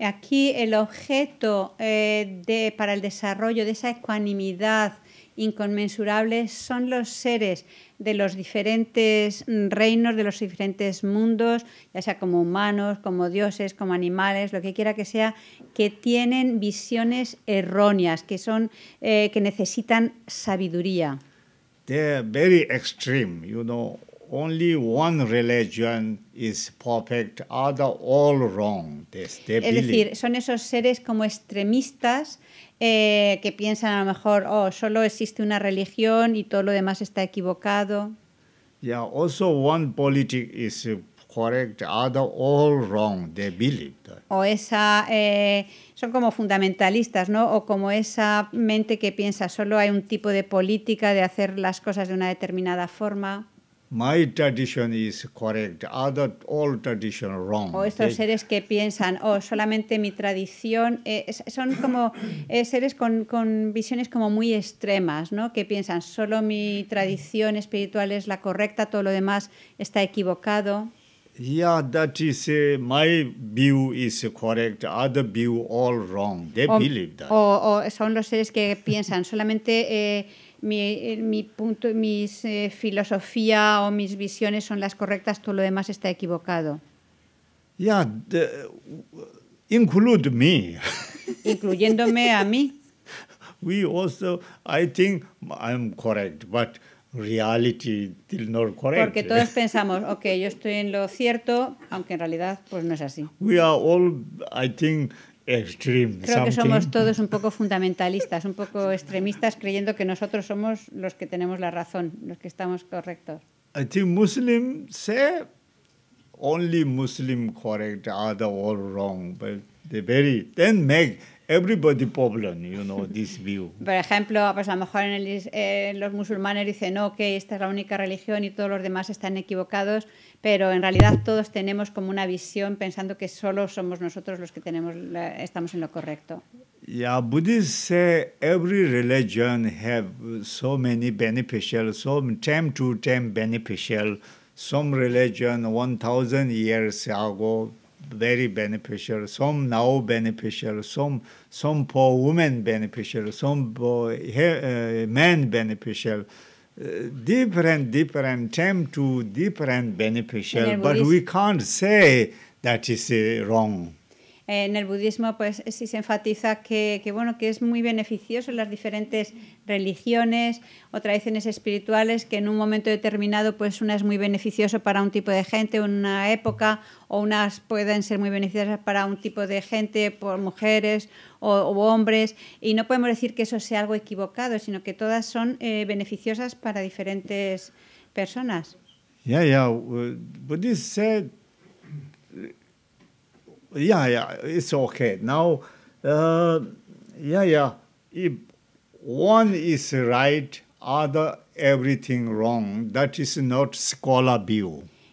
Aquí el objeto eh, de, para el desarrollo de esa ecuanimidad, inconmensurables son los seres de los diferentes reinos, de los diferentes mundos, ya sea como humanos, como dioses, como animales, lo que quiera que sea, que tienen visiones erróneas, que son eh, que necesitan sabiduría. They're very extreme, you know. Only one religion is perfect, other all wrong. es decir, son esos seres como extremistas eh, que piensan a lo mejor, oh, solo existe una religión y todo lo demás está equivocado. Yeah, also one politic is correct, other all wrong. They believe O esa, eh, son como fundamentalistas, ¿no? O como esa mente que piensa solo hay un tipo de política de hacer las cosas de una determinada forma. My tradition is correct, other all tradition wrong. O estos eh? seres que piensan, o oh, solamente mi tradición, eh, son como eh, seres con, visiones como muy extremas, ¿no? Que piensan, solo mi tradición espiritual es la correcta, todo lo demás está equivocado. Yeah, that is my view is correct. Other view all wrong. They o, believe that. O, son los seres que piensan solamente mi, eh, mi punto, mis eh, filosofía o mis visiones son las correctas, todo lo demás está equivocado. Yeah, include me. Incluyéndome a mí. We also, I think I'm correct, but reality not correct. Porque todos pensamos, ok, yo estoy en lo cierto, aunque en realidad pues no es así. We are all, I think, Creo que somos todos un poco fundamentalistas, un poco extremistas, creyendo que nosotros somos los que tenemos la razón, los que estamos correctos. only correct, everybody problem, you know, this view. Por ejemplo, pues a lo mejor eh, los musulmanes dicen, no, que esta es la única religión y todos los demás están equivocados, pero en realidad todos tenemos como una visión pensando que solo somos nosotros los que tenemos estamos en lo correcto. Yeah, Buddhists say every religion have so many beneficial, so time to time beneficial. Some religion 1,000 years ago very beneficial, some now beneficial, some some poor women beneficial, some for uh, men beneficial. Uh, different, different term to different beneficial, but we can't say that is uh, wrong. en el budismo pues sí se enfatiza que, que, bueno que es muy beneficioso las diferentes religiones o tradiciones espirituales que en un momento determinado pues una es muy beneficiosa para un tipo de gente, una época, o unas pueden ser muy beneficiosas para un tipo de gente, por mujeres o, hombres, y no podemos decir que eso sea algo equivocado, sino que todas son eh, beneficiosas para diferentes personas. Yeah, yeah. What said, yeah, yeah, it's okay. Now, uh, yeah, yeah one is right, other everything wrong. That is not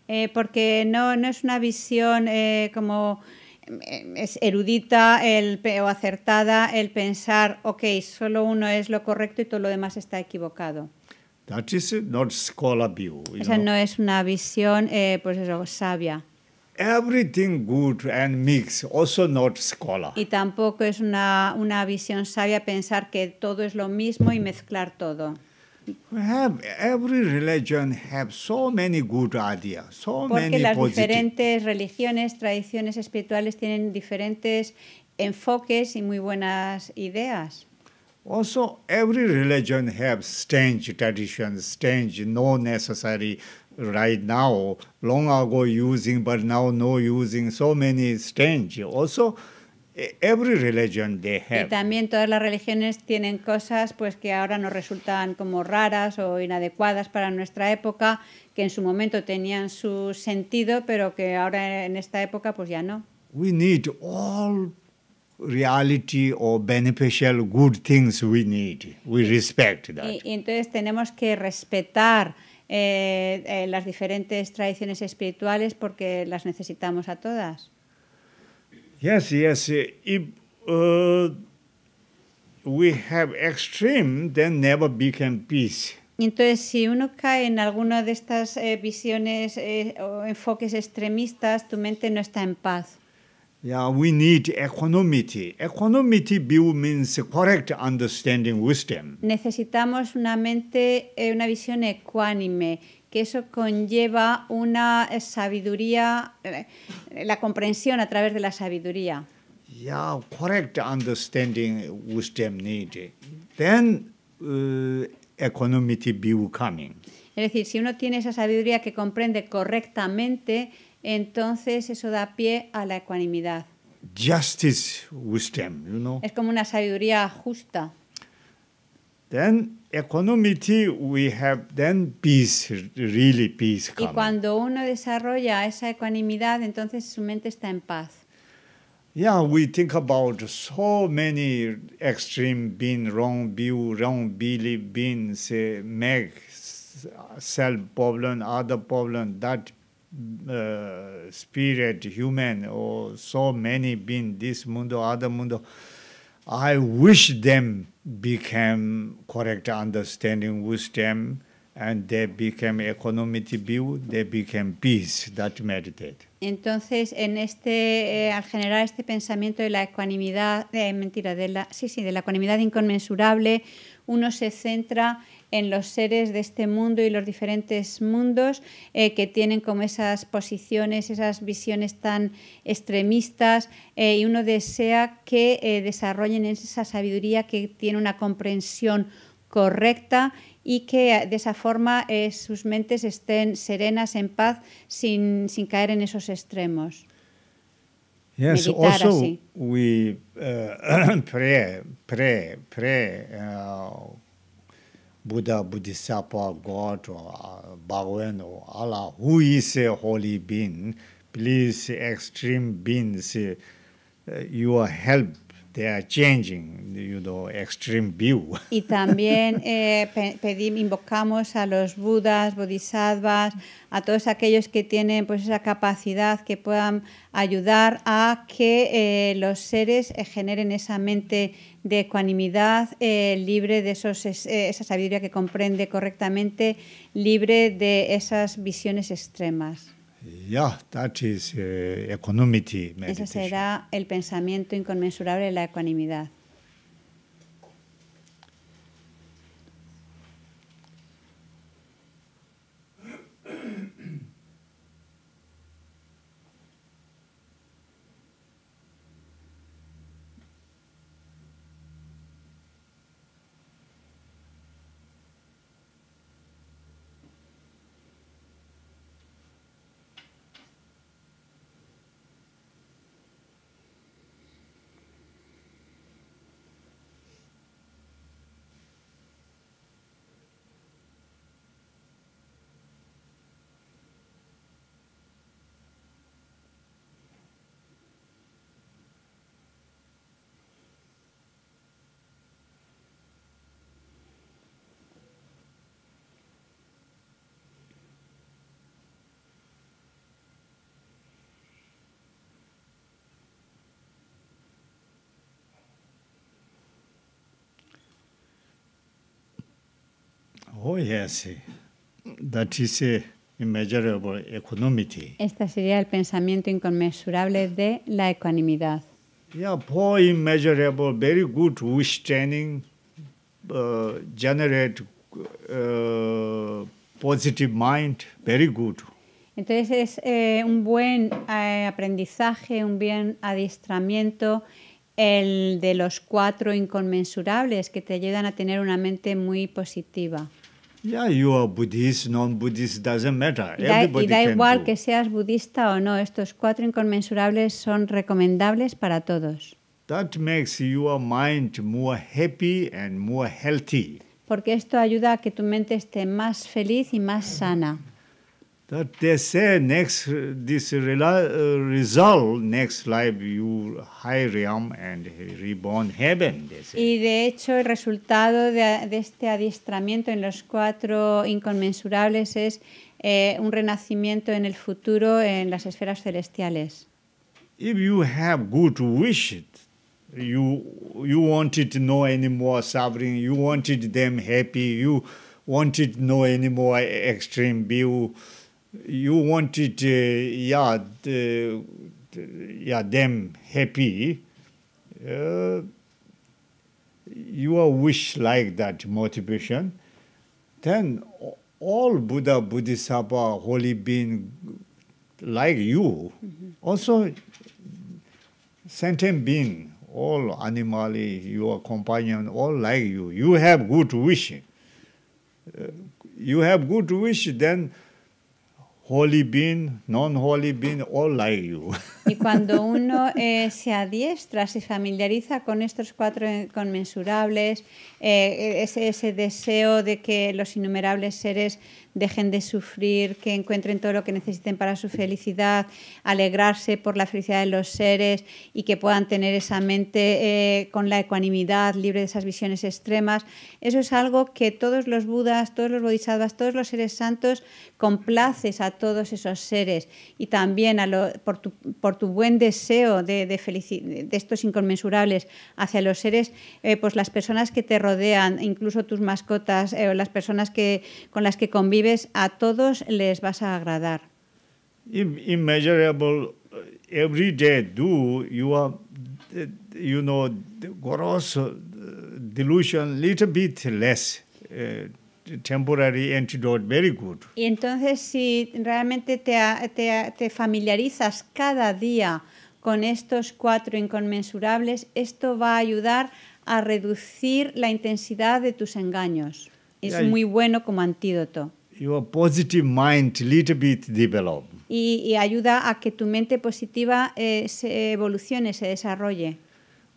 eh, porque no, no es una visión eh, como mm, es erudita el, o acertada el pensar, ok, solo uno es lo correcto y todo lo demás está equivocado. That is not scholar view. Esa no es una visión, eh, pues eso, sabia everything good and mix, also not scholar. Y tampoco es una, una visión sabia pensar que todo es lo mismo y mezclar todo. We have, every religion have so many good ideas, so Porque las diferentes religiones, tradiciones espirituales tienen diferentes enfoques y muy buenas ideas. Also, every religion have strange traditions, strange, no necessary y también todas las religiones tienen cosas pues que ahora nos resultan como raras o inadecuadas para nuestra época, que en su momento tenían su sentido, pero que ahora en esta época pues ya no. We need all reality or beneficial good things we need. We respect that. y entonces tenemos que respetar eh, eh, las diferentes tradiciones espirituales porque las necesitamos a todas. Yes, yes. Eh, if uh, we have extreme, then never peace. Entonces, si uno cae en alguna de estas visiones o enfoques extremistas, tu mente no está en paz. Necesitamos una mente, eh, una visión ecuánime, que eso conlleva una eh, sabiduría, eh, la comprensión a través de la sabiduría. correct understanding wisdom Then uh, coming. Es decir, si uno tiene esa sabiduría que comprende correctamente, entonces eso da pie a la ecuanimidad. Justice wisdom, you know. Es como una sabiduría justa. Then equanimity we have then peace, really peace coming. Y cuando uno desarrolla esa ecuanimidad, entonces su mente está en paz. Yeah, we think about so many extreme being wrong view, wrong belief, being say, make self problem, other problem, that uh, spirit human or so many being this mundo other mundo i wish them became correct understanding wisdom and they became economy view they became peace that meditate Entonces, en este, eh, al generar este pensamiento de la ecuanimidad, eh, mentira, de la, sí, sí, de la ecuanimidad inconmensurable, uno se centra en los seres de este mundo y los diferentes mundos eh, que tienen como esas posiciones, esas visiones tan extremistas eh, y uno desea que eh, desarrollen esa sabiduría que tiene una comprensión correcta y que de esa forma sus mentes estén serenas, en paz, sin, sin caer en esos extremos. Yes, Meditar also we uh, uh, Buddha, Bodhisattva, God, or Bhagavan, or Allah, who is a holy being, please, extreme beings, uh, your help Y también eh, invocamos a los budas, bodhisattvas, a todos aquellos que tienen pues, esa capacidad que puedan ayudar a que eh, los seres eh, generen esa mente de ecuanimidad, libre de esos, esa sabiduría que comprende correctamente, libre de esas visiones extremas. Eh, Ese será el pensamiento inconmensurable de la ecuanimidad. Oh, yes. That is a immeasurable equanimity. Este sería el pensamiento inconmensurable de la ecuanimidad. Yeah, poor immeasurable, very good wish training uh, generate uh, positive mind, very good. Entonces es eh, un buen eh, aprendizaje, un bien adiestramiento el de los cuatro inconmensurables que te ayudan a tener una mente muy positiva. Yeah, you Buddhist, buddhist doesn't matter. y da, igual que seas budista o no, estos cuatro inconmensurables son recomendables para todos. That makes your mind more happy and more healthy. Porque esto ayuda a que tu mente esté más feliz y más sana. that they say next this uh, result next life you high realm and reborn heaven. They say. Y de hecho el resultado de, de este adiestramiento en los cuatro inconmensurables es eh, un renacimiento en el futuro en las esferas celestiales. If you have good wishes, you you wanted to know any more suffering, you wanted them happy, you wanted to know any more extreme view. you want it uh, yeah uh, the, the, yeah them happy uh, you are wish like that motivation then all buddha bodhisattva holy being like you mm -hmm. also sentient being all animal, you companion all like you you have good wish uh, you have good wish then Holy non holy Y cuando uno eh, se adiestra, se familiariza con estos cuatro conmensurables, ese, eh, ese, deseo de que los innumerables seres dejen de sufrir, que encuentren todo lo que necesiten para su felicidad, alegrarse por la felicidad de los seres y que puedan tener esa mente eh, con la ecuanimidad, libre de esas visiones extremas. Eso es algo que todos los budas, todos los bodhisattvas, todos los seres santos complaces a todos esos seres y también por, tu, buen deseo de, estos inconmensurables hacia los seres, eh, pues las personas que te rodean, incluso tus mascotas eh, o las personas que, con las que convives, a todos les vas a agradar. Eh, every day do you are, eh, you know, gross eh, delusion little bit less. temporary antidote very good. Y entonces si realmente te, familiarizas cada día con estos cuatro inconmensurables, esto va a ayudar a reducir la intensidad de tus engaños. Es muy bueno como antídoto. Y, ayuda a que tu mente positiva eh, se evolucione, se desarrolle.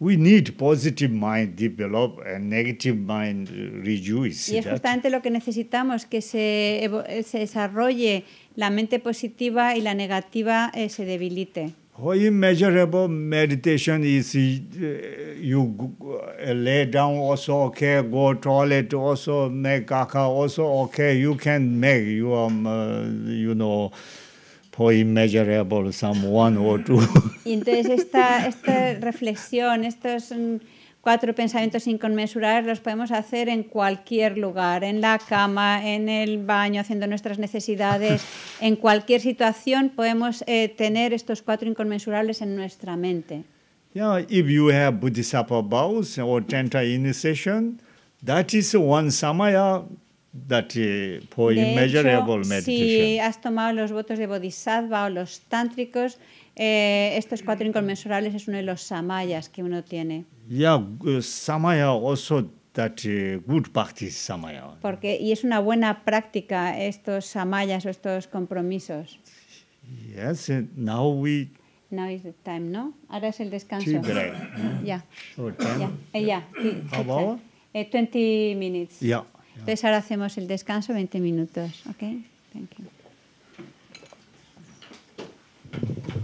We need positive mind develop and negative mind uh, reduce. Y es justamente lo que necesitamos, que eh, se, desarrolle la mente positiva y la negativa eh, se debilite. how immeasurable meditation is. Uh, you uh, lay down also okay, go toilet also make kaka also okay. You can make you um uh, you know how immeasurable someone or two. y entonces esta esta reflexión estos mm, cuatro pensamientos inconmensurables los podemos hacer en cualquier lugar, en la cama, en el baño, haciendo nuestras necesidades, en cualquier situación podemos eh, tener estos cuatro inconmensurables en nuestra mente. Yeah, if you have bodhisattva vows or tantra initiation, that is one samaya that eh, immeasurable meditation. Si has tomado los votos de bodhisattva o los tántricos, eh, estos cuatro inconmensurables es uno de los samayas que uno tiene. Yeah, samaya also that good practice samaya. Porque y es una buena práctica estos samayas o estos compromisos. Yes, eh, now we Now is the time, ¿no? Ahora es el descanso. Sí. Yeah. Ya. 20 eh, minutes. Yeah. Entonces ahora hacemos el descanso 20 minutos, ¿ok? Thank you.